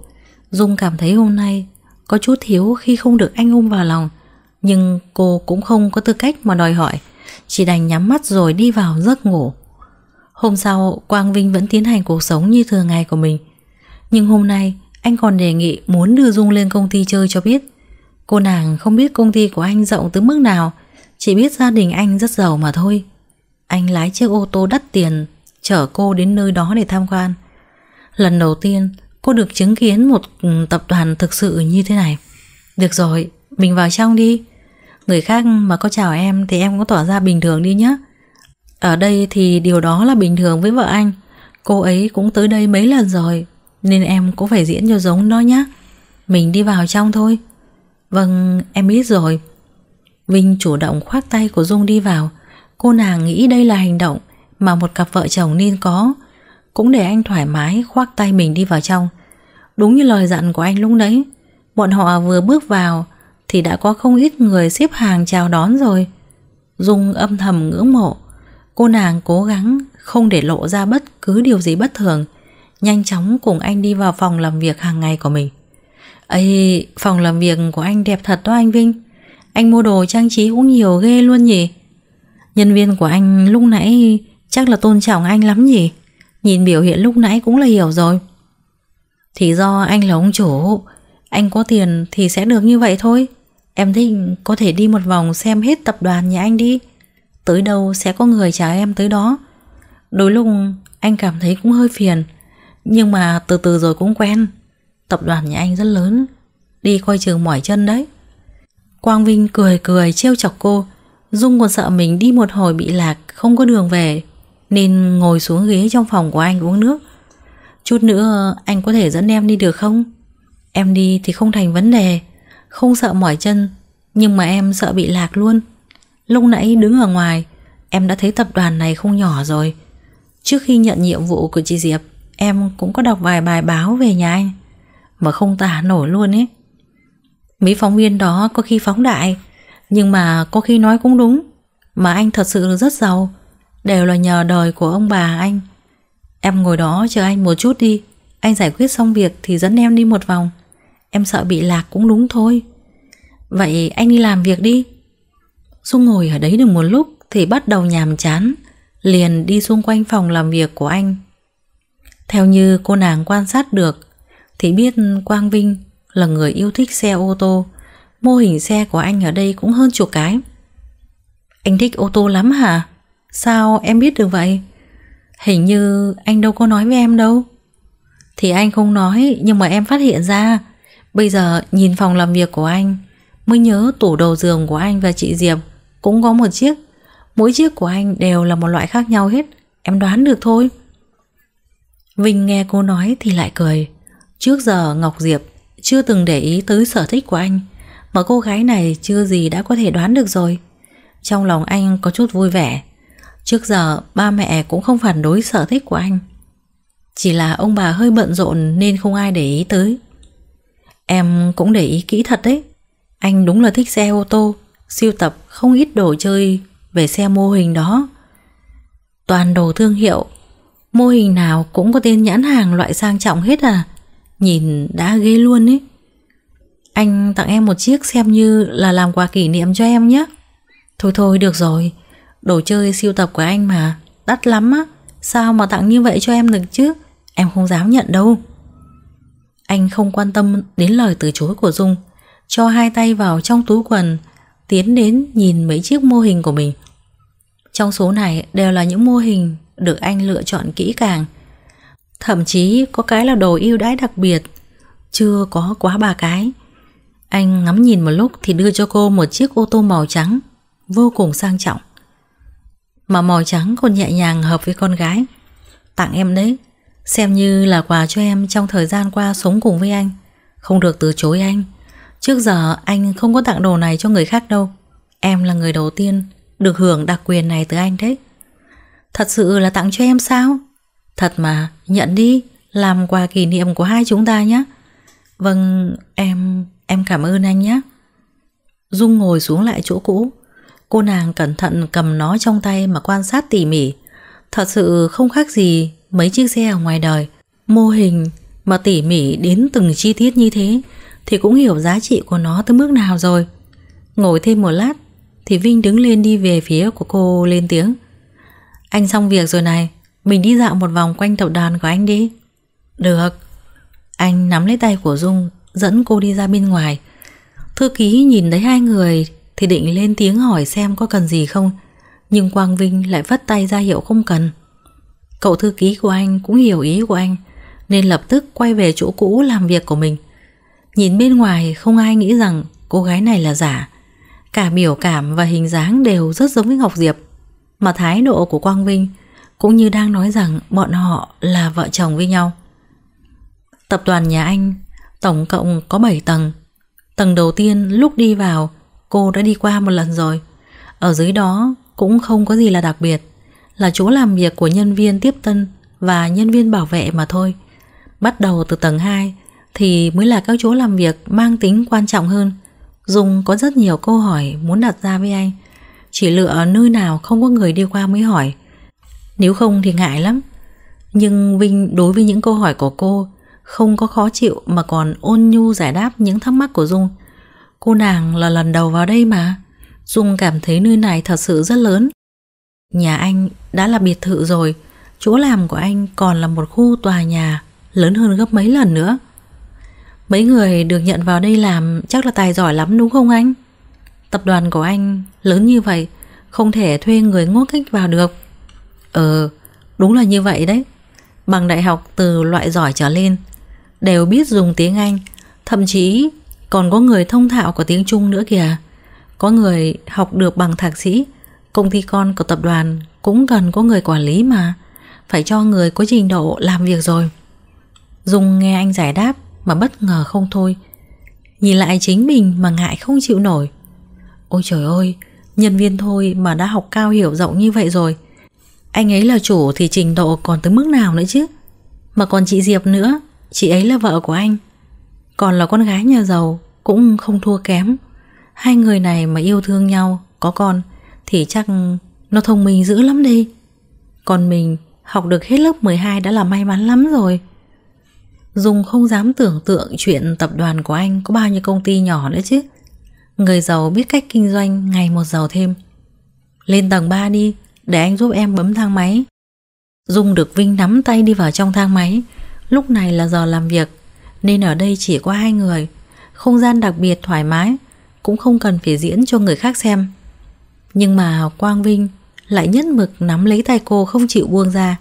Dung cảm thấy hôm nay Có chút thiếu khi không được anh ôm vào lòng Nhưng cô cũng không có tư cách mà đòi hỏi Chỉ đành nhắm mắt rồi đi vào giấc ngủ Hôm sau Quang Vinh vẫn tiến hành cuộc sống như thường ngày của mình Nhưng hôm nay Anh còn đề nghị muốn đưa Dung lên công ty chơi cho biết Cô nàng không biết công ty của anh rộng tới mức nào Chỉ biết gia đình anh rất giàu mà thôi Anh lái chiếc ô tô đắt tiền Chở cô đến nơi đó để tham quan Lần đầu tiên cô được chứng kiến một tập đoàn thực sự như thế này Được rồi, mình vào trong đi Người khác mà có chào em thì em cũng tỏ ra bình thường đi nhé Ở đây thì điều đó là bình thường với vợ anh Cô ấy cũng tới đây mấy lần rồi Nên em cũng phải diễn cho giống đó nhé Mình đi vào trong thôi Vâng, em biết rồi Vinh chủ động khoác tay của Dung đi vào Cô nàng nghĩ đây là hành động Mà một cặp vợ chồng nên có cũng để anh thoải mái khoác tay mình đi vào trong. Đúng như lời dặn của anh lúc nãy bọn họ vừa bước vào thì đã có không ít người xếp hàng chào đón rồi. Dung âm thầm ngưỡng mộ, cô nàng cố gắng không để lộ ra bất cứ điều gì bất thường, nhanh chóng cùng anh đi vào phòng làm việc hàng ngày của mình. Ây, phòng làm việc của anh đẹp thật đó anh Vinh. Anh mua đồ trang trí cũng nhiều ghê luôn nhỉ. Nhân viên của anh lúc nãy chắc là tôn trọng anh lắm nhỉ. Nhìn biểu hiện lúc nãy cũng là hiểu rồi Thì do anh là ông chủ Anh có tiền thì sẽ được như vậy thôi Em thích có thể đi một vòng xem hết tập đoàn nhà anh đi Tới đâu sẽ có người trả em tới đó Đôi lúc anh cảm thấy cũng hơi phiền Nhưng mà từ từ rồi cũng quen Tập đoàn nhà anh rất lớn Đi coi trường mỏi chân đấy Quang Vinh cười cười trêu chọc cô Dung còn sợ mình đi một hồi bị lạc Không có đường về nên ngồi xuống ghế trong phòng của anh uống nước Chút nữa anh có thể dẫn em đi được không? Em đi thì không thành vấn đề Không sợ mỏi chân Nhưng mà em sợ bị lạc luôn Lúc nãy đứng ở ngoài Em đã thấy tập đoàn này không nhỏ rồi Trước khi nhận nhiệm vụ của chị Diệp Em cũng có đọc vài bài báo về nhà anh Mà không tả nổi luôn ấy Mấy phóng viên đó có khi phóng đại Nhưng mà có khi nói cũng đúng Mà anh thật sự rất giàu Đều là nhờ đời của ông bà anh Em ngồi đó chờ anh một chút đi Anh giải quyết xong việc thì dẫn em đi một vòng Em sợ bị lạc cũng đúng thôi Vậy anh đi làm việc đi Dung ngồi ở đấy được một lúc Thì bắt đầu nhàm chán Liền đi xung quanh phòng làm việc của anh Theo như cô nàng quan sát được Thì biết Quang Vinh Là người yêu thích xe ô tô Mô hình xe của anh ở đây cũng hơn chục cái Anh thích ô tô lắm hả Sao em biết được vậy? Hình như anh đâu có nói với em đâu Thì anh không nói Nhưng mà em phát hiện ra Bây giờ nhìn phòng làm việc của anh Mới nhớ tủ đầu giường của anh và chị Diệp Cũng có một chiếc Mỗi chiếc của anh đều là một loại khác nhau hết Em đoán được thôi Vinh nghe cô nói thì lại cười Trước giờ Ngọc Diệp Chưa từng để ý tới sở thích của anh Mà cô gái này chưa gì đã có thể đoán được rồi Trong lòng anh có chút vui vẻ Trước giờ ba mẹ cũng không phản đối sở thích của anh Chỉ là ông bà hơi bận rộn nên không ai để ý tới Em cũng để ý kỹ thật đấy Anh đúng là thích xe ô tô Siêu tập không ít đồ chơi về xe mô hình đó Toàn đồ thương hiệu Mô hình nào cũng có tên nhãn hàng loại sang trọng hết à Nhìn đã ghê luôn ấy Anh tặng em một chiếc xem như là làm quà kỷ niệm cho em nhé Thôi thôi được rồi Đồ chơi siêu tập của anh mà Đắt lắm á Sao mà tặng như vậy cho em được chứ Em không dám nhận đâu Anh không quan tâm đến lời từ chối của Dung Cho hai tay vào trong túi quần Tiến đến nhìn mấy chiếc mô hình của mình Trong số này đều là những mô hình Được anh lựa chọn kỹ càng Thậm chí có cái là đồ yêu đãi đặc biệt Chưa có quá ba cái Anh ngắm nhìn một lúc Thì đưa cho cô một chiếc ô tô màu trắng Vô cùng sang trọng mà màu trắng còn nhẹ nhàng hợp với con gái. Tặng em đấy, xem như là quà cho em trong thời gian qua sống cùng với anh. Không được từ chối anh. Trước giờ anh không có tặng đồ này cho người khác đâu. Em là người đầu tiên được hưởng đặc quyền này từ anh đấy. Thật sự là tặng cho em sao? Thật mà, nhận đi, làm quà kỷ niệm của hai chúng ta nhé. Vâng, em, em cảm ơn anh nhé. Dung ngồi xuống lại chỗ cũ, Cô nàng cẩn thận cầm nó trong tay mà quan sát tỉ mỉ. Thật sự không khác gì mấy chiếc xe ở ngoài đời. Mô hình mà tỉ mỉ đến từng chi tiết như thế thì cũng hiểu giá trị của nó tới mức nào rồi. Ngồi thêm một lát thì Vinh đứng lên đi về phía của cô lên tiếng. Anh xong việc rồi này, mình đi dạo một vòng quanh tập đoàn của anh đi. Được. Anh nắm lấy tay của Dung dẫn cô đi ra bên ngoài. Thư ký nhìn thấy hai người thì định lên tiếng hỏi xem có cần gì không, nhưng Quang Vinh lại vất tay ra hiệu không cần. Cậu thư ký của anh cũng hiểu ý của anh, nên lập tức quay về chỗ cũ làm việc của mình. Nhìn bên ngoài không ai nghĩ rằng cô gái này là giả. Cả biểu cảm và hình dáng đều rất giống với Ngọc Diệp, mà thái độ của Quang Vinh cũng như đang nói rằng bọn họ là vợ chồng với nhau. Tập đoàn nhà anh tổng cộng có 7 tầng. Tầng đầu tiên lúc đi vào Cô đã đi qua một lần rồi Ở dưới đó cũng không có gì là đặc biệt Là chỗ làm việc của nhân viên tiếp tân Và nhân viên bảo vệ mà thôi Bắt đầu từ tầng 2 Thì mới là các chỗ làm việc Mang tính quan trọng hơn Dung có rất nhiều câu hỏi muốn đặt ra với anh Chỉ lựa ở nơi nào không có người đi qua mới hỏi Nếu không thì ngại lắm Nhưng Vinh đối với những câu hỏi của cô Không có khó chịu mà còn ôn nhu giải đáp những thắc mắc của Dung Cô nàng là lần đầu vào đây mà Dung cảm thấy nơi này thật sự rất lớn Nhà anh đã là biệt thự rồi Chỗ làm của anh còn là một khu tòa nhà Lớn hơn gấp mấy lần nữa Mấy người được nhận vào đây làm Chắc là tài giỏi lắm đúng không anh Tập đoàn của anh lớn như vậy Không thể thuê người ngốc nghếch vào được Ờ Đúng là như vậy đấy Bằng đại học từ loại giỏi trở lên Đều biết dùng tiếng Anh Thậm chí còn có người thông thạo của tiếng Trung nữa kìa Có người học được bằng thạc sĩ Công ty con của tập đoàn Cũng cần có người quản lý mà Phải cho người có trình độ làm việc rồi Dung nghe anh giải đáp Mà bất ngờ không thôi Nhìn lại chính mình mà ngại không chịu nổi Ôi trời ơi Nhân viên thôi mà đã học cao hiểu rộng như vậy rồi Anh ấy là chủ Thì trình độ còn tới mức nào nữa chứ Mà còn chị Diệp nữa Chị ấy là vợ của anh Còn là con gái nhà giàu cũng không thua kém. Hai người này mà yêu thương nhau, có con thì chắc nó thông minh dữ lắm đi. Còn mình học được hết lớp 12 đã là may mắn lắm rồi. Dung không dám tưởng tượng chuyện tập đoàn của anh có bao nhiêu công ty nhỏ nữa chứ. Người giàu biết cách kinh doanh ngày một giàu thêm. Lên tầng 3 đi, để anh giúp em bấm thang máy. Dung được Vinh nắm tay đi vào trong thang máy. Lúc này là giờ làm việc, nên ở đây chỉ có hai người không gian đặc biệt thoải mái, cũng không cần phải diễn cho người khác xem. Nhưng mà Quang Vinh lại nhất mực nắm lấy tay cô không chịu buông ra.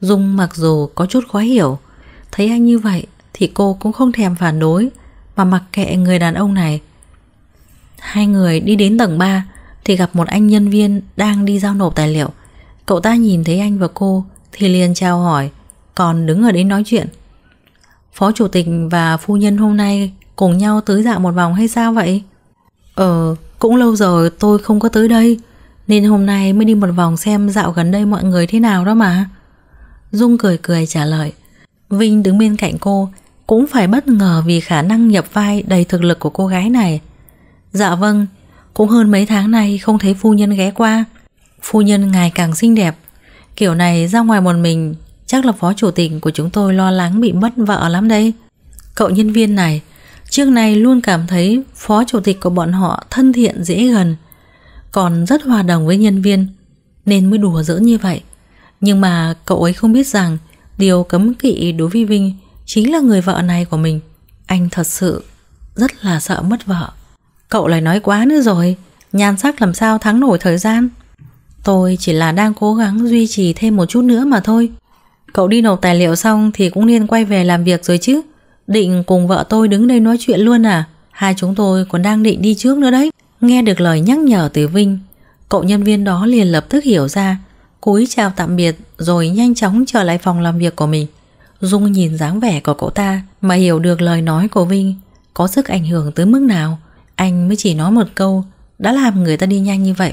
Dung mặc dù có chút khó hiểu, thấy anh như vậy thì cô cũng không thèm phản đối mà mặc kệ người đàn ông này. Hai người đi đến tầng ba thì gặp một anh nhân viên đang đi giao nộp tài liệu. Cậu ta nhìn thấy anh và cô thì liền chào hỏi, còn đứng ở đấy nói chuyện. Phó chủ tịch và phu nhân hôm nay Cùng nhau tới dạo một vòng hay sao vậy? Ờ, cũng lâu rồi tôi không có tới đây Nên hôm nay mới đi một vòng xem dạo gần đây mọi người thế nào đó mà Dung cười cười trả lời Vinh đứng bên cạnh cô Cũng phải bất ngờ vì khả năng nhập vai đầy thực lực của cô gái này Dạ vâng Cũng hơn mấy tháng nay không thấy phu nhân ghé qua Phu nhân ngày càng xinh đẹp Kiểu này ra ngoài một mình Chắc là phó chủ tịch của chúng tôi lo lắng bị mất vợ lắm đây Cậu nhân viên này Trước nay luôn cảm thấy phó chủ tịch của bọn họ thân thiện dễ gần, còn rất hòa đồng với nhân viên, nên mới đùa dỡ như vậy. Nhưng mà cậu ấy không biết rằng điều cấm kỵ đối với Vinh chính là người vợ này của mình. Anh thật sự rất là sợ mất vợ. Cậu lại nói quá nữa rồi, nhan sắc làm sao thắng nổi thời gian. Tôi chỉ là đang cố gắng duy trì thêm một chút nữa mà thôi. Cậu đi nộp tài liệu xong thì cũng nên quay về làm việc rồi chứ. Định cùng vợ tôi đứng đây nói chuyện luôn à Hai chúng tôi còn đang định đi trước nữa đấy Nghe được lời nhắc nhở từ Vinh Cậu nhân viên đó liền lập tức hiểu ra Cúi chào tạm biệt Rồi nhanh chóng trở lại phòng làm việc của mình Dung nhìn dáng vẻ của cậu ta Mà hiểu được lời nói của Vinh Có sức ảnh hưởng tới mức nào Anh mới chỉ nói một câu Đã làm người ta đi nhanh như vậy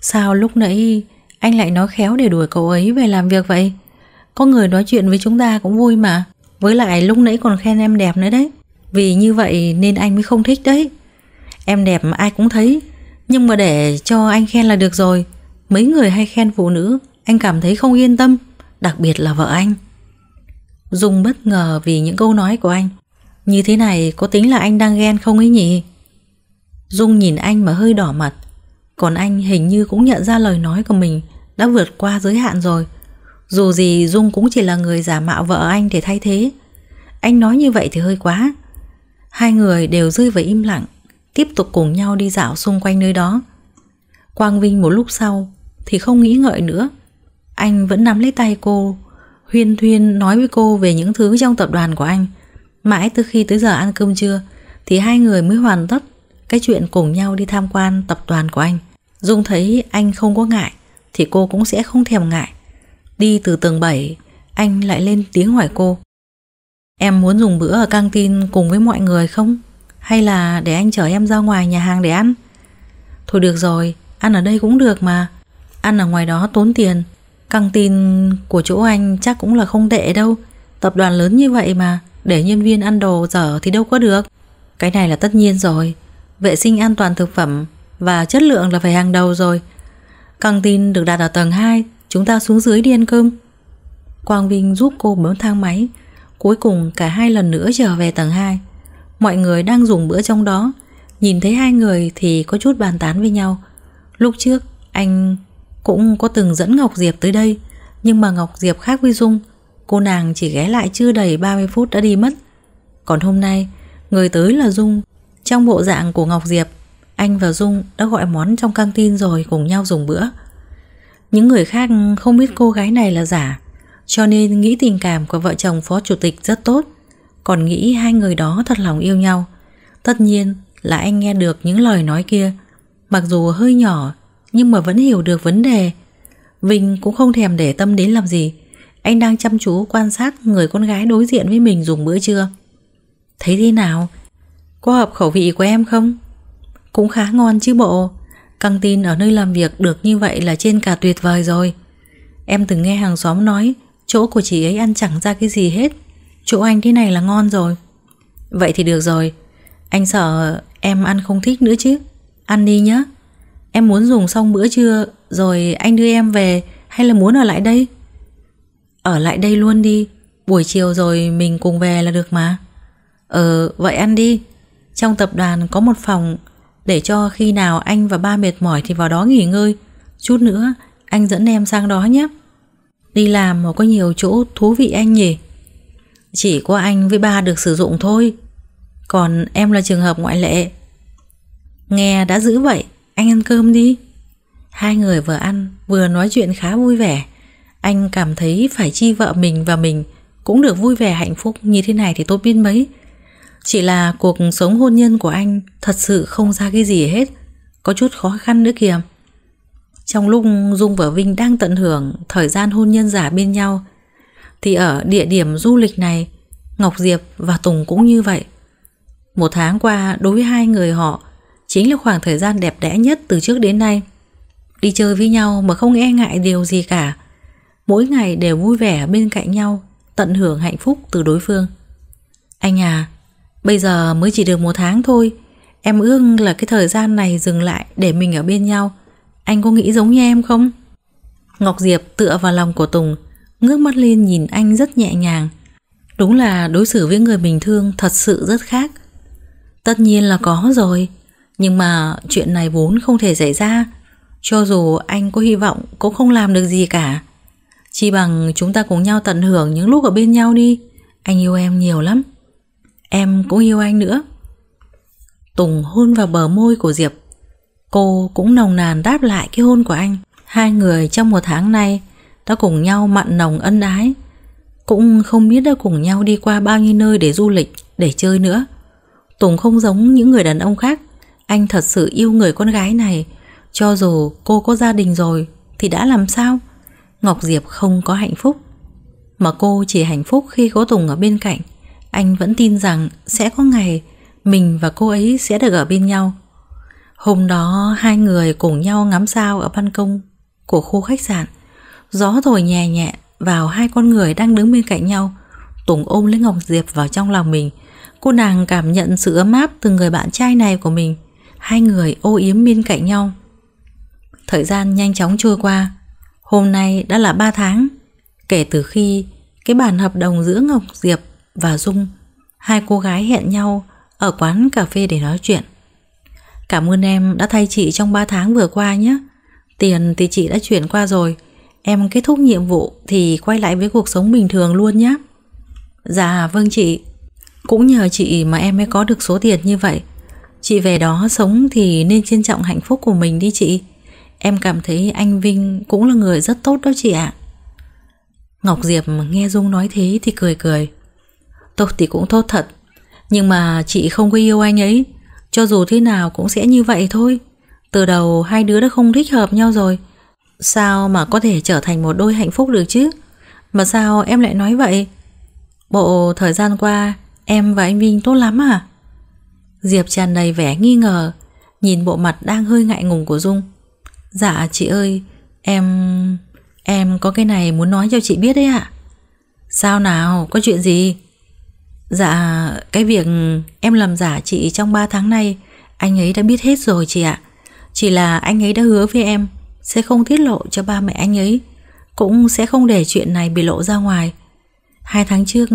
Sao lúc nãy anh lại nói khéo để đuổi cậu ấy về làm việc vậy Có người nói chuyện với chúng ta cũng vui mà với lại lúc nãy còn khen em đẹp nữa đấy Vì như vậy nên anh mới không thích đấy Em đẹp ai cũng thấy Nhưng mà để cho anh khen là được rồi Mấy người hay khen phụ nữ Anh cảm thấy không yên tâm Đặc biệt là vợ anh Dung bất ngờ vì những câu nói của anh Như thế này có tính là anh đang ghen không ấy nhỉ Dung nhìn anh mà hơi đỏ mặt Còn anh hình như cũng nhận ra lời nói của mình Đã vượt qua giới hạn rồi dù gì Dung cũng chỉ là người giả mạo vợ anh để thay thế Anh nói như vậy thì hơi quá Hai người đều rơi vào im lặng Tiếp tục cùng nhau đi dạo xung quanh nơi đó Quang Vinh một lúc sau Thì không nghĩ ngợi nữa Anh vẫn nắm lấy tay cô Huyên thuyên nói với cô về những thứ trong tập đoàn của anh Mãi từ khi tới giờ ăn cơm trưa Thì hai người mới hoàn tất Cái chuyện cùng nhau đi tham quan tập đoàn của anh Dung thấy anh không có ngại Thì cô cũng sẽ không thèm ngại Đi từ tầng 7 Anh lại lên tiếng hỏi cô Em muốn dùng bữa ở căng tin cùng với mọi người không? Hay là để anh chở em ra ngoài nhà hàng để ăn? Thôi được rồi, ăn ở đây cũng được mà Ăn ở ngoài đó tốn tiền Căng tin của chỗ anh chắc cũng là không tệ đâu Tập đoàn lớn như vậy mà Để nhân viên ăn đồ dở thì đâu có được Cái này là tất nhiên rồi Vệ sinh an toàn thực phẩm Và chất lượng là phải hàng đầu rồi Căng tin được đặt ở tầng 2 Chúng ta xuống dưới đi ăn cơm Quang Vinh giúp cô bấm thang máy Cuối cùng cả hai lần nữa trở về tầng 2 Mọi người đang dùng bữa trong đó Nhìn thấy hai người thì có chút bàn tán với nhau Lúc trước anh cũng có từng dẫn Ngọc Diệp tới đây Nhưng mà Ngọc Diệp khác với Dung Cô nàng chỉ ghé lại chưa đầy 30 phút đã đi mất Còn hôm nay Người tới là Dung Trong bộ dạng của Ngọc Diệp Anh và Dung đã gọi món trong căng tin rồi cùng nhau dùng bữa những người khác không biết cô gái này là giả Cho nên nghĩ tình cảm của vợ chồng phó chủ tịch rất tốt Còn nghĩ hai người đó thật lòng yêu nhau Tất nhiên là anh nghe được những lời nói kia Mặc dù hơi nhỏ Nhưng mà vẫn hiểu được vấn đề Vinh cũng không thèm để tâm đến làm gì Anh đang chăm chú quan sát người con gái đối diện với mình dùng bữa trưa Thấy thế nào? Có hợp khẩu vị của em không? Cũng khá ngon chứ bộ Căng tin ở nơi làm việc được như vậy là trên cả tuyệt vời rồi Em từng nghe hàng xóm nói Chỗ của chị ấy ăn chẳng ra cái gì hết Chỗ anh thế này là ngon rồi Vậy thì được rồi Anh sợ em ăn không thích nữa chứ Ăn đi nhá Em muốn dùng xong bữa trưa Rồi anh đưa em về Hay là muốn ở lại đây Ở lại đây luôn đi Buổi chiều rồi mình cùng về là được mà Ờ vậy ăn đi Trong tập đoàn có một phòng để cho khi nào anh và ba mệt mỏi thì vào đó nghỉ ngơi Chút nữa anh dẫn em sang đó nhé Đi làm mà có nhiều chỗ thú vị anh nhỉ Chỉ có anh với ba được sử dụng thôi Còn em là trường hợp ngoại lệ Nghe đã giữ vậy Anh ăn cơm đi Hai người vừa ăn vừa nói chuyện khá vui vẻ Anh cảm thấy phải chi vợ mình và mình Cũng được vui vẻ hạnh phúc như thế này thì tốt biết mấy chỉ là cuộc sống hôn nhân của anh thật sự không ra cái gì hết, có chút khó khăn nữa kìa. Trong lúc Dung và Vinh đang tận hưởng thời gian hôn nhân giả bên nhau, thì ở địa điểm du lịch này, Ngọc Diệp và Tùng cũng như vậy. Một tháng qua đối với hai người họ chính là khoảng thời gian đẹp đẽ nhất từ trước đến nay. Đi chơi với nhau mà không e ngại điều gì cả. Mỗi ngày đều vui vẻ bên cạnh nhau, tận hưởng hạnh phúc từ đối phương. Anh à, Bây giờ mới chỉ được một tháng thôi Em ước là cái thời gian này dừng lại để mình ở bên nhau Anh có nghĩ giống như em không? Ngọc Diệp tựa vào lòng của Tùng Ngước mắt lên nhìn anh rất nhẹ nhàng Đúng là đối xử với người bình thường thật sự rất khác Tất nhiên là có rồi Nhưng mà chuyện này vốn không thể xảy ra Cho dù anh có hy vọng cũng không làm được gì cả Chỉ bằng chúng ta cùng nhau tận hưởng những lúc ở bên nhau đi Anh yêu em nhiều lắm Em cũng yêu anh nữa Tùng hôn vào bờ môi của Diệp Cô cũng nồng nàn đáp lại cái hôn của anh Hai người trong một tháng nay Đã cùng nhau mặn nồng ân ái Cũng không biết đã cùng nhau đi qua bao nhiêu nơi để du lịch Để chơi nữa Tùng không giống những người đàn ông khác Anh thật sự yêu người con gái này Cho dù cô có gia đình rồi Thì đã làm sao Ngọc Diệp không có hạnh phúc Mà cô chỉ hạnh phúc khi có Tùng ở bên cạnh anh vẫn tin rằng sẽ có ngày mình và cô ấy sẽ được ở bên nhau. Hôm đó hai người cùng nhau ngắm sao ở ban công của khu khách sạn. Gió thổi nhẹ nhẹ vào hai con người đang đứng bên cạnh nhau. Tùng ôm lấy Ngọc Diệp vào trong lòng mình. Cô nàng cảm nhận sự ấm áp từ người bạn trai này của mình. Hai người ô yếm bên cạnh nhau. Thời gian nhanh chóng trôi qua. Hôm nay đã là 3 tháng. Kể từ khi cái bản hợp đồng giữa Ngọc Diệp và Dung Hai cô gái hẹn nhau Ở quán cà phê để nói chuyện Cảm ơn em đã thay chị trong 3 tháng vừa qua nhé Tiền thì chị đã chuyển qua rồi Em kết thúc nhiệm vụ Thì quay lại với cuộc sống bình thường luôn nhé Dạ vâng chị Cũng nhờ chị mà em mới có được số tiền như vậy Chị về đó sống thì nên trân trọng hạnh phúc của mình đi chị Em cảm thấy anh Vinh cũng là người rất tốt đó chị ạ à. Ngọc Diệp nghe Dung nói thế thì cười cười Tốt thì cũng tốt thật Nhưng mà chị không có yêu anh ấy Cho dù thế nào cũng sẽ như vậy thôi Từ đầu hai đứa đã không thích hợp nhau rồi Sao mà có thể trở thành một đôi hạnh phúc được chứ Mà sao em lại nói vậy Bộ thời gian qua Em và anh Vinh tốt lắm à Diệp tràn đầy vẻ nghi ngờ Nhìn bộ mặt đang hơi ngại ngùng của Dung Dạ chị ơi Em... em có cái này muốn nói cho chị biết đấy ạ à? Sao nào, có chuyện gì? Dạ, cái việc em làm giả chị trong 3 tháng nay anh ấy đã biết hết rồi chị ạ. Chỉ là anh ấy đã hứa với em sẽ không tiết lộ cho ba mẹ anh ấy, cũng sẽ không để chuyện này bị lộ ra ngoài. Hai tháng trước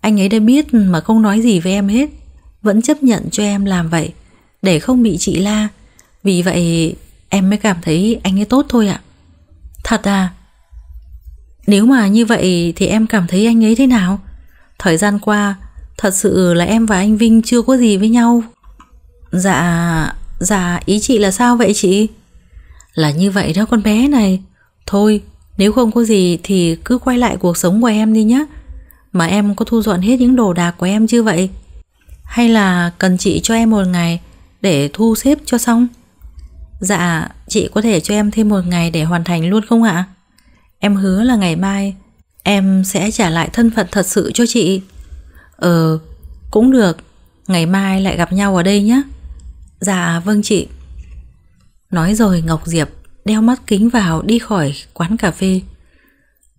anh ấy đã biết mà không nói gì với em hết, vẫn chấp nhận cho em làm vậy để không bị chị la. Vì vậy em mới cảm thấy anh ấy tốt thôi ạ. Thật à? Nếu mà như vậy thì em cảm thấy anh ấy thế nào? Thời gian qua Thật sự là em và anh Vinh chưa có gì với nhau Dạ Dạ ý chị là sao vậy chị Là như vậy đó con bé này Thôi nếu không có gì Thì cứ quay lại cuộc sống của em đi nhé Mà em có thu dọn hết những đồ đạc của em chưa vậy Hay là cần chị cho em một ngày Để thu xếp cho xong Dạ chị có thể cho em thêm một ngày Để hoàn thành luôn không ạ Em hứa là ngày mai Em sẽ trả lại thân phận thật sự cho chị Ờ, cũng được Ngày mai lại gặp nhau ở đây nhé Dạ vâng chị Nói rồi Ngọc Diệp đeo mắt kính vào đi khỏi quán cà phê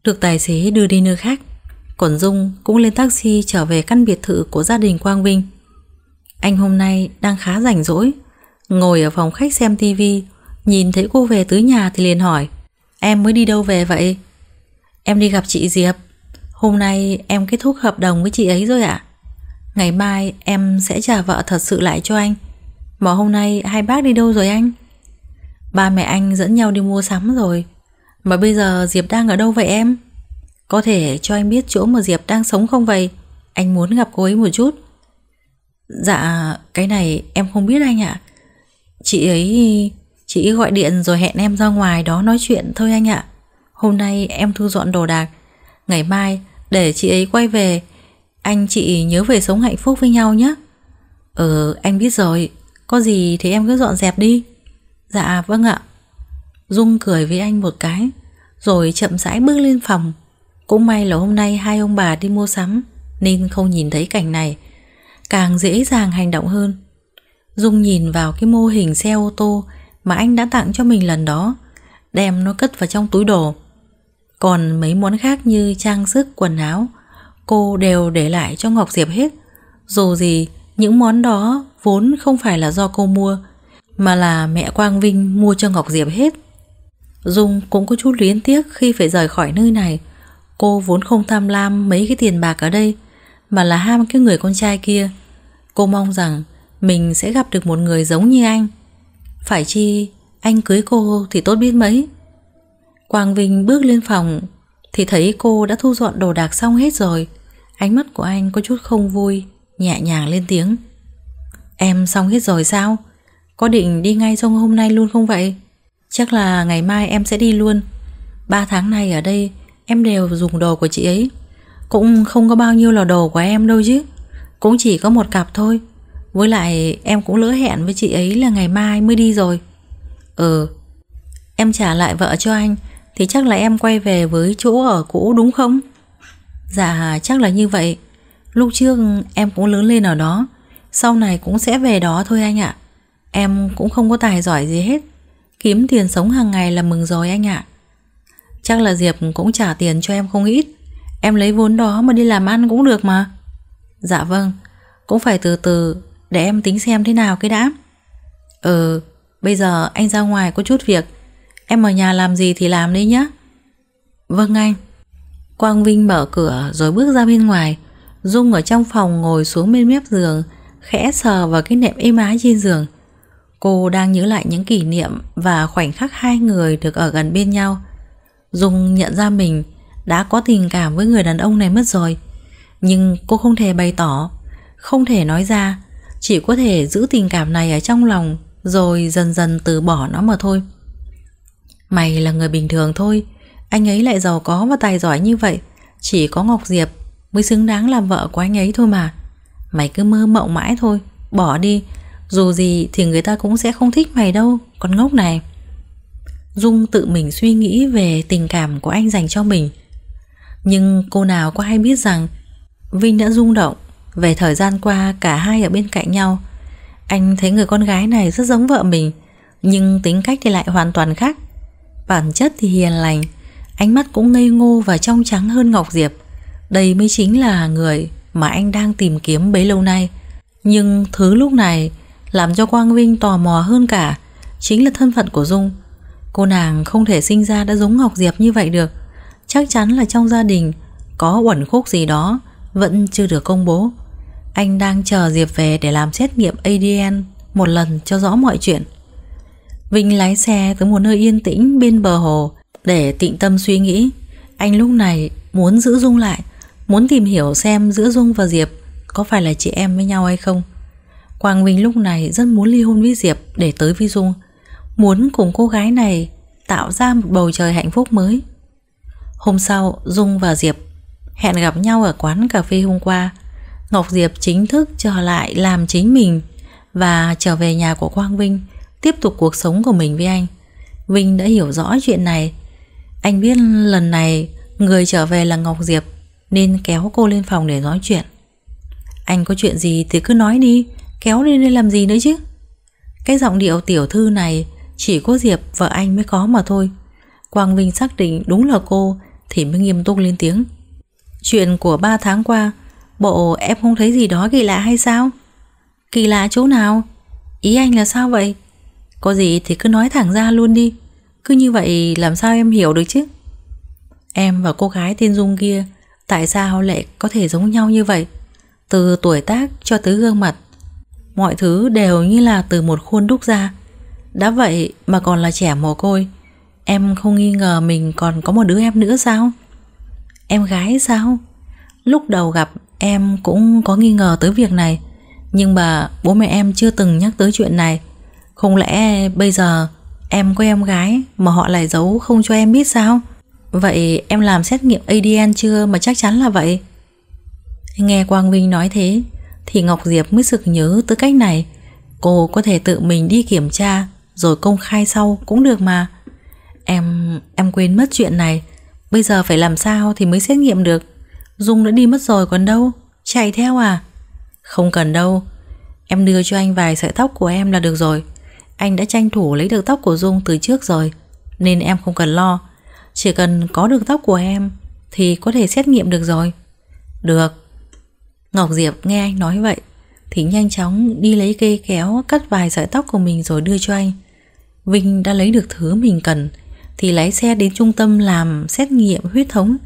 Được tài xế đưa đi nơi khác Còn Dung cũng lên taxi trở về căn biệt thự của gia đình Quang Vinh Anh hôm nay đang khá rảnh rỗi Ngồi ở phòng khách xem tivi Nhìn thấy cô về tới nhà thì liền hỏi Em mới đi đâu về vậy? Em đi gặp chị Diệp Hôm nay em kết thúc hợp đồng với chị ấy rồi ạ à? Ngày mai em sẽ trả vợ thật sự lại cho anh Mà hôm nay hai bác đi đâu rồi anh? Ba mẹ anh dẫn nhau đi mua sắm rồi Mà bây giờ Diệp đang ở đâu vậy em? Có thể cho anh biết chỗ mà Diệp đang sống không vậy? Anh muốn gặp cô ấy một chút Dạ cái này em không biết anh ạ à. Chị ấy Chị ấy gọi điện rồi hẹn em ra ngoài đó nói chuyện thôi anh ạ à. Hôm nay em thu dọn đồ đạc Ngày mai để chị ấy quay về. Anh chị nhớ về sống hạnh phúc với nhau nhé. Ừ, anh biết rồi. Có gì thì em cứ dọn dẹp đi. Dạ, vâng ạ. Dung cười với anh một cái, rồi chậm rãi bước lên phòng. Cũng may là hôm nay hai ông bà đi mua sắm, nên không nhìn thấy cảnh này. Càng dễ dàng hành động hơn. Dung nhìn vào cái mô hình xe ô tô mà anh đã tặng cho mình lần đó, đem nó cất vào trong túi đồ. Còn mấy món khác như trang sức, quần áo, cô đều để lại cho Ngọc Diệp hết. Dù gì, những món đó vốn không phải là do cô mua, mà là mẹ Quang Vinh mua cho Ngọc Diệp hết. Dung cũng có chút luyến tiếc khi phải rời khỏi nơi này. Cô vốn không tham lam mấy cái tiền bạc ở đây, mà là ham cái người con trai kia. Cô mong rằng mình sẽ gặp được một người giống như anh. Phải chi anh cưới cô thì tốt biết mấy. Quang Vinh bước lên phòng thì thấy cô đã thu dọn đồ đạc xong hết rồi. Ánh mắt của anh có chút không vui, nhẹ nhàng lên tiếng. Em xong hết rồi sao? Có định đi ngay trong hôm nay luôn không vậy? Chắc là ngày mai em sẽ đi luôn. Ba tháng nay ở đây em đều dùng đồ của chị ấy. Cũng không có bao nhiêu là đồ của em đâu chứ. Cũng chỉ có một cặp thôi. Với lại em cũng lỡ hẹn với chị ấy là ngày mai mới đi rồi. Ừ, em trả lại vợ cho anh thì chắc là em quay về với chỗ ở cũ đúng không? Dạ chắc là như vậy Lúc trước em cũng lớn lên ở đó Sau này cũng sẽ về đó thôi anh ạ Em cũng không có tài giỏi gì hết Kiếm tiền sống hàng ngày là mừng rồi anh ạ Chắc là Diệp cũng trả tiền cho em không ít Em lấy vốn đó mà đi làm ăn cũng được mà Dạ vâng Cũng phải từ từ Để em tính xem thế nào cái đã Ừ Bây giờ anh ra ngoài có chút việc Em ở nhà làm gì thì làm đi nhé Vâng anh Quang Vinh mở cửa rồi bước ra bên ngoài Dung ở trong phòng ngồi xuống bên mép giường Khẽ sờ vào cái nệm êm ái trên giường Cô đang nhớ lại những kỷ niệm Và khoảnh khắc hai người được ở gần bên nhau Dung nhận ra mình Đã có tình cảm với người đàn ông này mất rồi Nhưng cô không thể bày tỏ Không thể nói ra Chỉ có thể giữ tình cảm này ở trong lòng Rồi dần dần từ bỏ nó mà thôi Mày là người bình thường thôi Anh ấy lại giàu có và tài giỏi như vậy Chỉ có Ngọc Diệp mới xứng đáng làm vợ của anh ấy thôi mà Mày cứ mơ mộng mãi thôi Bỏ đi Dù gì thì người ta cũng sẽ không thích mày đâu Con ngốc này Dung tự mình suy nghĩ về tình cảm của anh dành cho mình Nhưng cô nào có hay biết rằng Vinh đã rung động Về thời gian qua cả hai ở bên cạnh nhau Anh thấy người con gái này rất giống vợ mình Nhưng tính cách thì lại hoàn toàn khác Bản chất thì hiền lành Ánh mắt cũng ngây ngô và trong trắng hơn Ngọc Diệp Đây mới chính là người mà anh đang tìm kiếm bấy lâu nay Nhưng thứ lúc này làm cho Quang Vinh tò mò hơn cả Chính là thân phận của Dung Cô nàng không thể sinh ra đã giống Ngọc Diệp như vậy được Chắc chắn là trong gia đình Có uẩn khúc gì đó Vẫn chưa được công bố Anh đang chờ Diệp về để làm xét nghiệm ADN Một lần cho rõ mọi chuyện Vinh lái xe tới một nơi yên tĩnh bên bờ hồ để tịnh tâm suy nghĩ. Anh lúc này muốn giữ Dung lại, muốn tìm hiểu xem giữa Dung và Diệp có phải là chị em với nhau hay không. Quang Vinh lúc này rất muốn ly hôn với Diệp để tới với Dung, muốn cùng cô gái này tạo ra một bầu trời hạnh phúc mới. Hôm sau, Dung và Diệp hẹn gặp nhau ở quán cà phê hôm qua. Ngọc Diệp chính thức trở lại làm chính mình và trở về nhà của Quang Vinh tiếp tục cuộc sống của mình với anh. Vinh đã hiểu rõ chuyện này. Anh biết lần này người trở về là Ngọc Diệp nên kéo cô lên phòng để nói chuyện. Anh có chuyện gì thì cứ nói đi, kéo lên đây làm gì nữa chứ? Cái giọng điệu tiểu thư này chỉ có Diệp vợ anh mới có mà thôi. Quang Vinh xác định đúng là cô thì mới nghiêm túc lên tiếng. Chuyện của ba tháng qua, bộ em không thấy gì đó kỳ lạ hay sao? Kỳ lạ chỗ nào? Ý anh là sao vậy? Có gì thì cứ nói thẳng ra luôn đi Cứ như vậy làm sao em hiểu được chứ Em và cô gái tên Dung kia Tại sao lại có thể giống nhau như vậy Từ tuổi tác cho tới gương mặt Mọi thứ đều như là từ một khuôn đúc ra Đã vậy mà còn là trẻ mồ côi Em không nghi ngờ mình còn có một đứa em nữa sao Em gái sao Lúc đầu gặp em cũng có nghi ngờ tới việc này Nhưng mà bố mẹ em chưa từng nhắc tới chuyện này không lẽ bây giờ em có em gái mà họ lại giấu không cho em biết sao? Vậy em làm xét nghiệm ADN chưa mà chắc chắn là vậy? Nghe Quang Vinh nói thế thì Ngọc Diệp mới sực nhớ tới cách này. Cô có thể tự mình đi kiểm tra rồi công khai sau cũng được mà. Em em quên mất chuyện này, bây giờ phải làm sao thì mới xét nghiệm được. Dung đã đi mất rồi còn đâu, chạy theo à? Không cần đâu, em đưa cho anh vài sợi tóc của em là được rồi. Anh đã tranh thủ lấy được tóc của Dung từ trước rồi Nên em không cần lo Chỉ cần có được tóc của em Thì có thể xét nghiệm được rồi Được Ngọc Diệp nghe anh nói vậy Thì nhanh chóng đi lấy cây kéo Cắt vài sợi tóc của mình rồi đưa cho anh Vinh đã lấy được thứ mình cần Thì lái xe đến trung tâm làm xét nghiệm huyết thống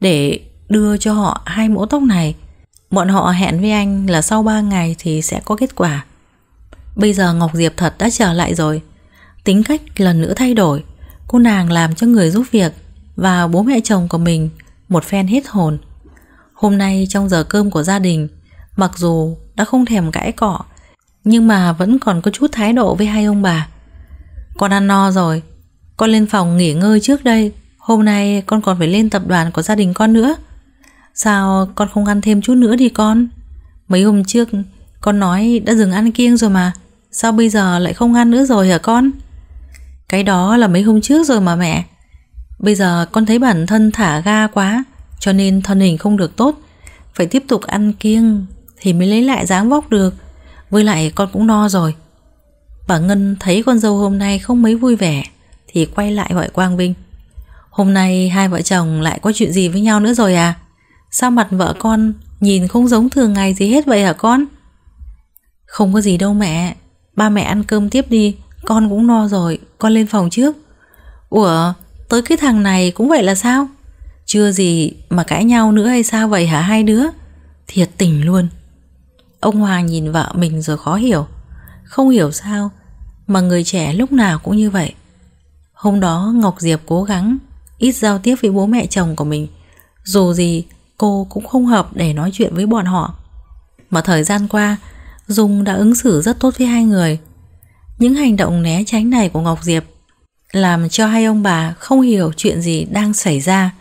Để đưa cho họ hai mẫu tóc này Bọn họ hẹn với anh là sau 3 ngày thì sẽ có kết quả Bây giờ Ngọc Diệp thật đã trở lại rồi Tính cách lần nữa thay đổi Cô nàng làm cho người giúp việc Và bố mẹ chồng của mình Một phen hết hồn Hôm nay trong giờ cơm của gia đình Mặc dù đã không thèm cãi cọ Nhưng mà vẫn còn có chút thái độ với hai ông bà Con ăn no rồi Con lên phòng nghỉ ngơi trước đây Hôm nay con còn phải lên tập đoàn của gia đình con nữa Sao con không ăn thêm chút nữa đi con Mấy hôm trước Con nói đã dừng ăn kiêng rồi mà Sao bây giờ lại không ăn nữa rồi hả con? Cái đó là mấy hôm trước rồi mà mẹ Bây giờ con thấy bản thân thả ga quá Cho nên thân hình không được tốt Phải tiếp tục ăn kiêng Thì mới lấy lại dáng vóc được Với lại con cũng no rồi Bà Ngân thấy con dâu hôm nay không mấy vui vẻ Thì quay lại hỏi Quang Vinh Hôm nay hai vợ chồng lại có chuyện gì với nhau nữa rồi à Sao mặt vợ con nhìn không giống thường ngày gì hết vậy hả con Không có gì đâu mẹ Ba mẹ ăn cơm tiếp đi Con cũng no rồi Con lên phòng trước Ủa tới cái thằng này cũng vậy là sao Chưa gì mà cãi nhau nữa hay sao vậy hả hai đứa Thiệt tình luôn Ông Hoàng nhìn vợ mình rồi khó hiểu Không hiểu sao Mà người trẻ lúc nào cũng như vậy Hôm đó Ngọc Diệp cố gắng Ít giao tiếp với bố mẹ chồng của mình Dù gì cô cũng không hợp để nói chuyện với bọn họ Mà thời gian qua Dung đã ứng xử rất tốt với hai người. Những hành động né tránh này của Ngọc Diệp làm cho hai ông bà không hiểu chuyện gì đang xảy ra.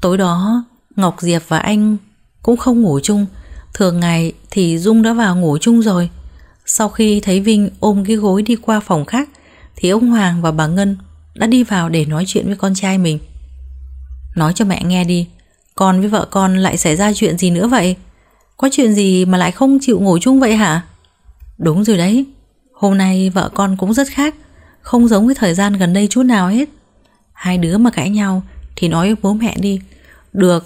Tối đó, Ngọc Diệp và anh cũng không ngủ chung. Thường ngày thì Dung đã vào ngủ chung rồi. Sau khi thấy Vinh ôm cái gối đi qua phòng khác thì ông Hoàng và bà Ngân đã đi vào để nói chuyện với con trai mình. Nói cho mẹ nghe đi, con với vợ con lại xảy ra chuyện gì nữa vậy? Có chuyện gì mà lại không chịu ngủ chung vậy hả? Đúng rồi đấy Hôm nay vợ con cũng rất khác Không giống với thời gian gần đây chút nào hết Hai đứa mà cãi nhau Thì nói với bố mẹ đi Được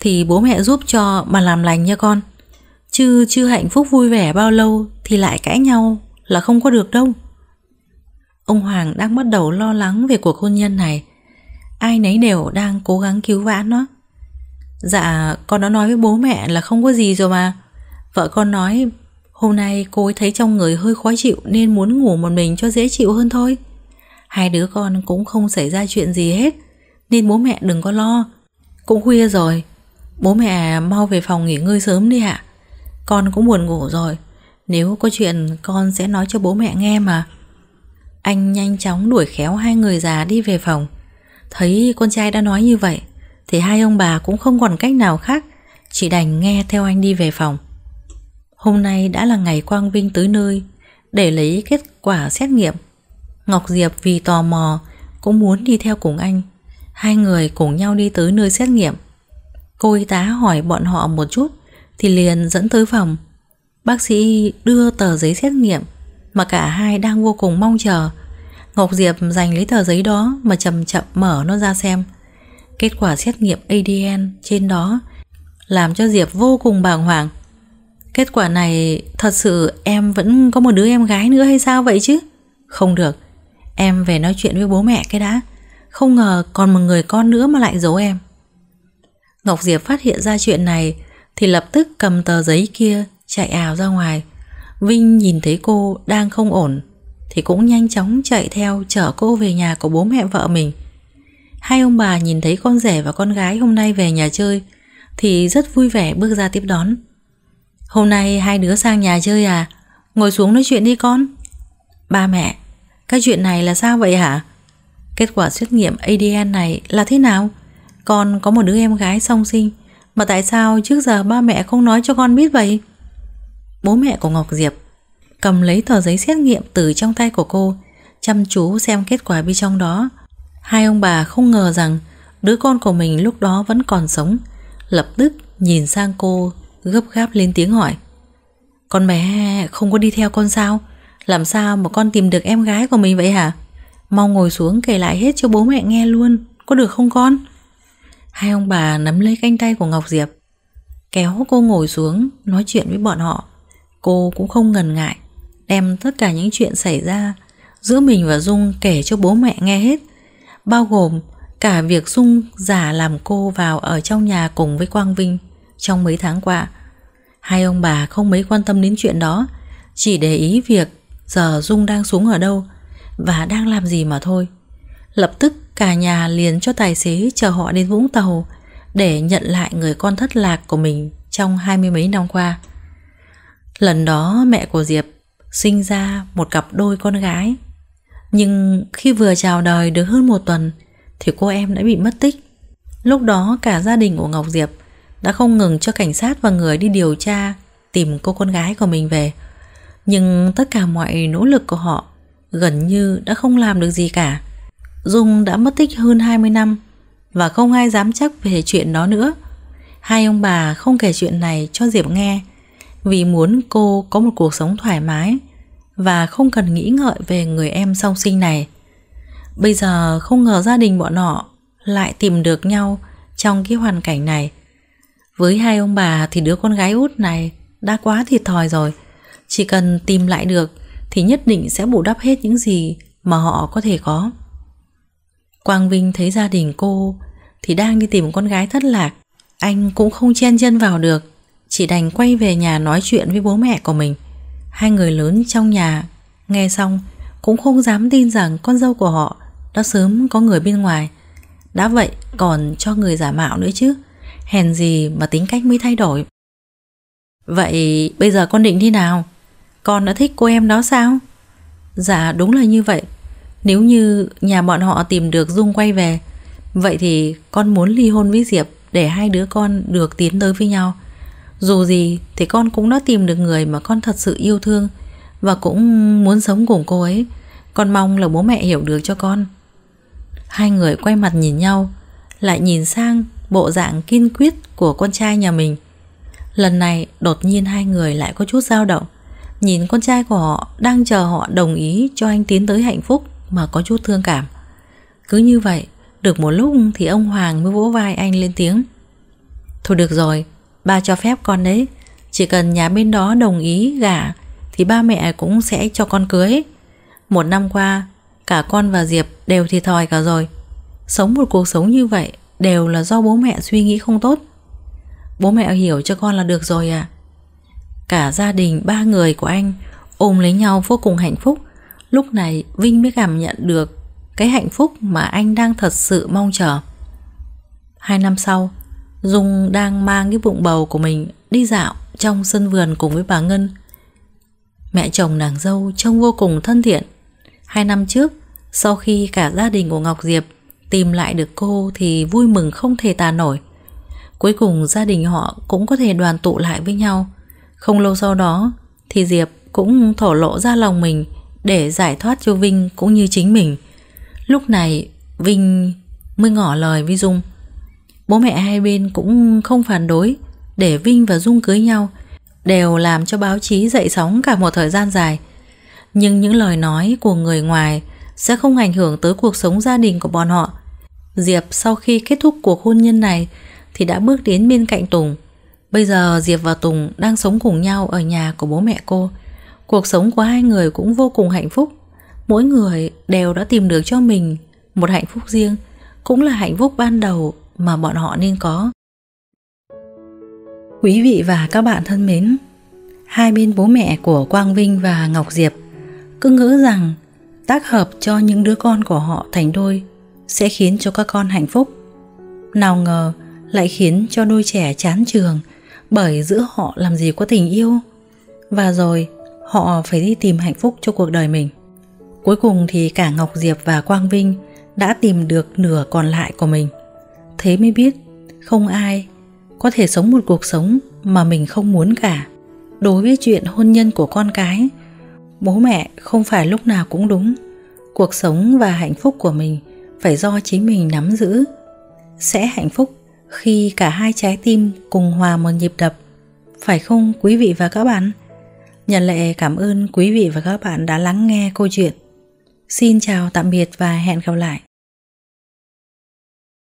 Thì bố mẹ giúp cho mà làm lành nha con Chứ chưa hạnh phúc vui vẻ bao lâu Thì lại cãi nhau là không có được đâu Ông Hoàng đang bắt đầu lo lắng về cuộc hôn nhân này Ai nấy đều đang cố gắng cứu vãn nó Dạ con đã nói với bố mẹ là không có gì rồi mà Vợ con nói Hôm nay cô ấy thấy trong người hơi khó chịu Nên muốn ngủ một mình cho dễ chịu hơn thôi Hai đứa con cũng không xảy ra chuyện gì hết Nên bố mẹ đừng có lo Cũng khuya rồi Bố mẹ mau về phòng nghỉ ngơi sớm đi ạ Con cũng buồn ngủ rồi Nếu có chuyện con sẽ nói cho bố mẹ nghe mà Anh nhanh chóng đuổi khéo hai người già đi về phòng Thấy con trai đã nói như vậy thì hai ông bà cũng không còn cách nào khác, chỉ đành nghe theo anh đi về phòng. Hôm nay đã là ngày Quang Vinh tới nơi để lấy kết quả xét nghiệm. Ngọc Diệp vì tò mò cũng muốn đi theo cùng anh. Hai người cùng nhau đi tới nơi xét nghiệm. Cô y tá hỏi bọn họ một chút thì liền dẫn tới phòng. Bác sĩ đưa tờ giấy xét nghiệm mà cả hai đang vô cùng mong chờ. Ngọc Diệp giành lấy tờ giấy đó mà chậm chậm mở nó ra xem. Kết quả xét nghiệm ADN trên đó làm cho Diệp vô cùng bàng hoàng. Kết quả này thật sự em vẫn có một đứa em gái nữa hay sao vậy chứ? Không được, em về nói chuyện với bố mẹ cái đã. Không ngờ còn một người con nữa mà lại giấu em. Ngọc Diệp phát hiện ra chuyện này thì lập tức cầm tờ giấy kia chạy ảo ra ngoài. Vinh nhìn thấy cô đang không ổn thì cũng nhanh chóng chạy theo chở cô về nhà của bố mẹ vợ mình. Hai ông bà nhìn thấy con rể và con gái hôm nay về nhà chơi thì rất vui vẻ bước ra tiếp đón. Hôm nay hai đứa sang nhà chơi à? Ngồi xuống nói chuyện đi con. Ba mẹ, cái chuyện này là sao vậy hả? Kết quả xét nghiệm ADN này là thế nào? Con có một đứa em gái song sinh mà tại sao trước giờ ba mẹ không nói cho con biết vậy? Bố mẹ của Ngọc Diệp cầm lấy tờ giấy xét nghiệm từ trong tay của cô chăm chú xem kết quả bên trong đó Hai ông bà không ngờ rằng đứa con của mình lúc đó vẫn còn sống. Lập tức nhìn sang cô, gấp gáp lên tiếng hỏi. Con bé không có đi theo con sao? Làm sao mà con tìm được em gái của mình vậy hả? Mau ngồi xuống kể lại hết cho bố mẹ nghe luôn, có được không con? Hai ông bà nắm lấy cánh tay của Ngọc Diệp, kéo cô ngồi xuống nói chuyện với bọn họ. Cô cũng không ngần ngại, đem tất cả những chuyện xảy ra giữa mình và Dung kể cho bố mẹ nghe hết bao gồm cả việc Dung giả làm cô vào ở trong nhà cùng với Quang Vinh trong mấy tháng qua. Hai ông bà không mấy quan tâm đến chuyện đó, chỉ để ý việc giờ Dung đang xuống ở đâu và đang làm gì mà thôi. Lập tức cả nhà liền cho tài xế chờ họ đến Vũng Tàu để nhận lại người con thất lạc của mình trong hai mươi mấy năm qua. Lần đó mẹ của Diệp sinh ra một cặp đôi con gái nhưng khi vừa chào đời được hơn một tuần thì cô em đã bị mất tích. Lúc đó cả gia đình của Ngọc Diệp đã không ngừng cho cảnh sát và người đi điều tra tìm cô con gái của mình về. Nhưng tất cả mọi nỗ lực của họ gần như đã không làm được gì cả. Dung đã mất tích hơn 20 năm và không ai dám chắc về chuyện đó nữa. Hai ông bà không kể chuyện này cho Diệp nghe vì muốn cô có một cuộc sống thoải mái và không cần nghĩ ngợi về người em song sinh này. Bây giờ không ngờ gia đình bọn họ lại tìm được nhau trong cái hoàn cảnh này. Với hai ông bà thì đứa con gái út này đã quá thiệt thòi rồi. Chỉ cần tìm lại được thì nhất định sẽ bù đắp hết những gì mà họ có thể có. Quang Vinh thấy gia đình cô thì đang đi tìm con gái thất lạc. Anh cũng không chen chân vào được, chỉ đành quay về nhà nói chuyện với bố mẹ của mình. Hai người lớn trong nhà Nghe xong cũng không dám tin rằng con dâu của họ đã sớm có người bên ngoài Đã vậy còn cho người giả mạo nữa chứ Hèn gì mà tính cách mới thay đổi Vậy bây giờ con định thế nào? Con đã thích cô em đó sao? Dạ đúng là như vậy Nếu như nhà bọn họ tìm được Dung quay về Vậy thì con muốn ly hôn với Diệp Để hai đứa con được tiến tới với nhau dù gì thì con cũng đã tìm được người mà con thật sự yêu thương Và cũng muốn sống cùng cô ấy Con mong là bố mẹ hiểu được cho con Hai người quay mặt nhìn nhau Lại nhìn sang bộ dạng kiên quyết của con trai nhà mình Lần này đột nhiên hai người lại có chút dao động Nhìn con trai của họ đang chờ họ đồng ý cho anh tiến tới hạnh phúc Mà có chút thương cảm Cứ như vậy, được một lúc thì ông Hoàng mới vỗ vai anh lên tiếng Thôi được rồi, Ba cho phép con đấy Chỉ cần nhà bên đó đồng ý gả Thì ba mẹ cũng sẽ cho con cưới Một năm qua Cả con và Diệp đều thì thòi cả rồi Sống một cuộc sống như vậy Đều là do bố mẹ suy nghĩ không tốt Bố mẹ hiểu cho con là được rồi à Cả gia đình ba người của anh Ôm lấy nhau vô cùng hạnh phúc Lúc này Vinh mới cảm nhận được Cái hạnh phúc mà anh đang thật sự mong chờ Hai năm sau Dung đang mang cái bụng bầu của mình đi dạo trong sân vườn cùng với bà Ngân. Mẹ chồng nàng dâu trông vô cùng thân thiện. Hai năm trước, sau khi cả gia đình của Ngọc Diệp tìm lại được cô thì vui mừng không thể tả nổi. Cuối cùng gia đình họ cũng có thể đoàn tụ lại với nhau. Không lâu sau đó thì Diệp cũng thổ lộ ra lòng mình để giải thoát cho Vinh cũng như chính mình. Lúc này Vinh mới ngỏ lời với Dung. Bố mẹ hai bên cũng không phản đối để Vinh và Dung cưới nhau, đều làm cho báo chí dậy sóng cả một thời gian dài. Nhưng những lời nói của người ngoài sẽ không ảnh hưởng tới cuộc sống gia đình của bọn họ. Diệp sau khi kết thúc cuộc hôn nhân này thì đã bước đến bên cạnh Tùng. Bây giờ Diệp và Tùng đang sống cùng nhau ở nhà của bố mẹ cô. Cuộc sống của hai người cũng vô cùng hạnh phúc. Mỗi người đều đã tìm được cho mình một hạnh phúc riêng, cũng là hạnh phúc ban đầu mà bọn họ nên có quý vị và các bạn thân mến hai bên bố mẹ của quang vinh và ngọc diệp cứ ngỡ rằng tác hợp cho những đứa con của họ thành đôi sẽ khiến cho các con hạnh phúc nào ngờ lại khiến cho đôi trẻ chán trường bởi giữa họ làm gì có tình yêu và rồi họ phải đi tìm hạnh phúc cho cuộc đời mình cuối cùng thì cả ngọc diệp và quang vinh đã tìm được nửa còn lại của mình thế mới biết không ai có thể sống một cuộc sống mà mình không muốn cả đối với chuyện hôn nhân của con cái bố mẹ không phải lúc nào cũng đúng cuộc sống và hạnh phúc của mình phải do chính mình nắm giữ sẽ hạnh phúc khi cả hai trái tim cùng hòa một nhịp đập phải không quý vị và các bạn nhận lệ cảm ơn quý vị và các bạn đã lắng nghe câu chuyện xin chào tạm biệt và hẹn gặp lại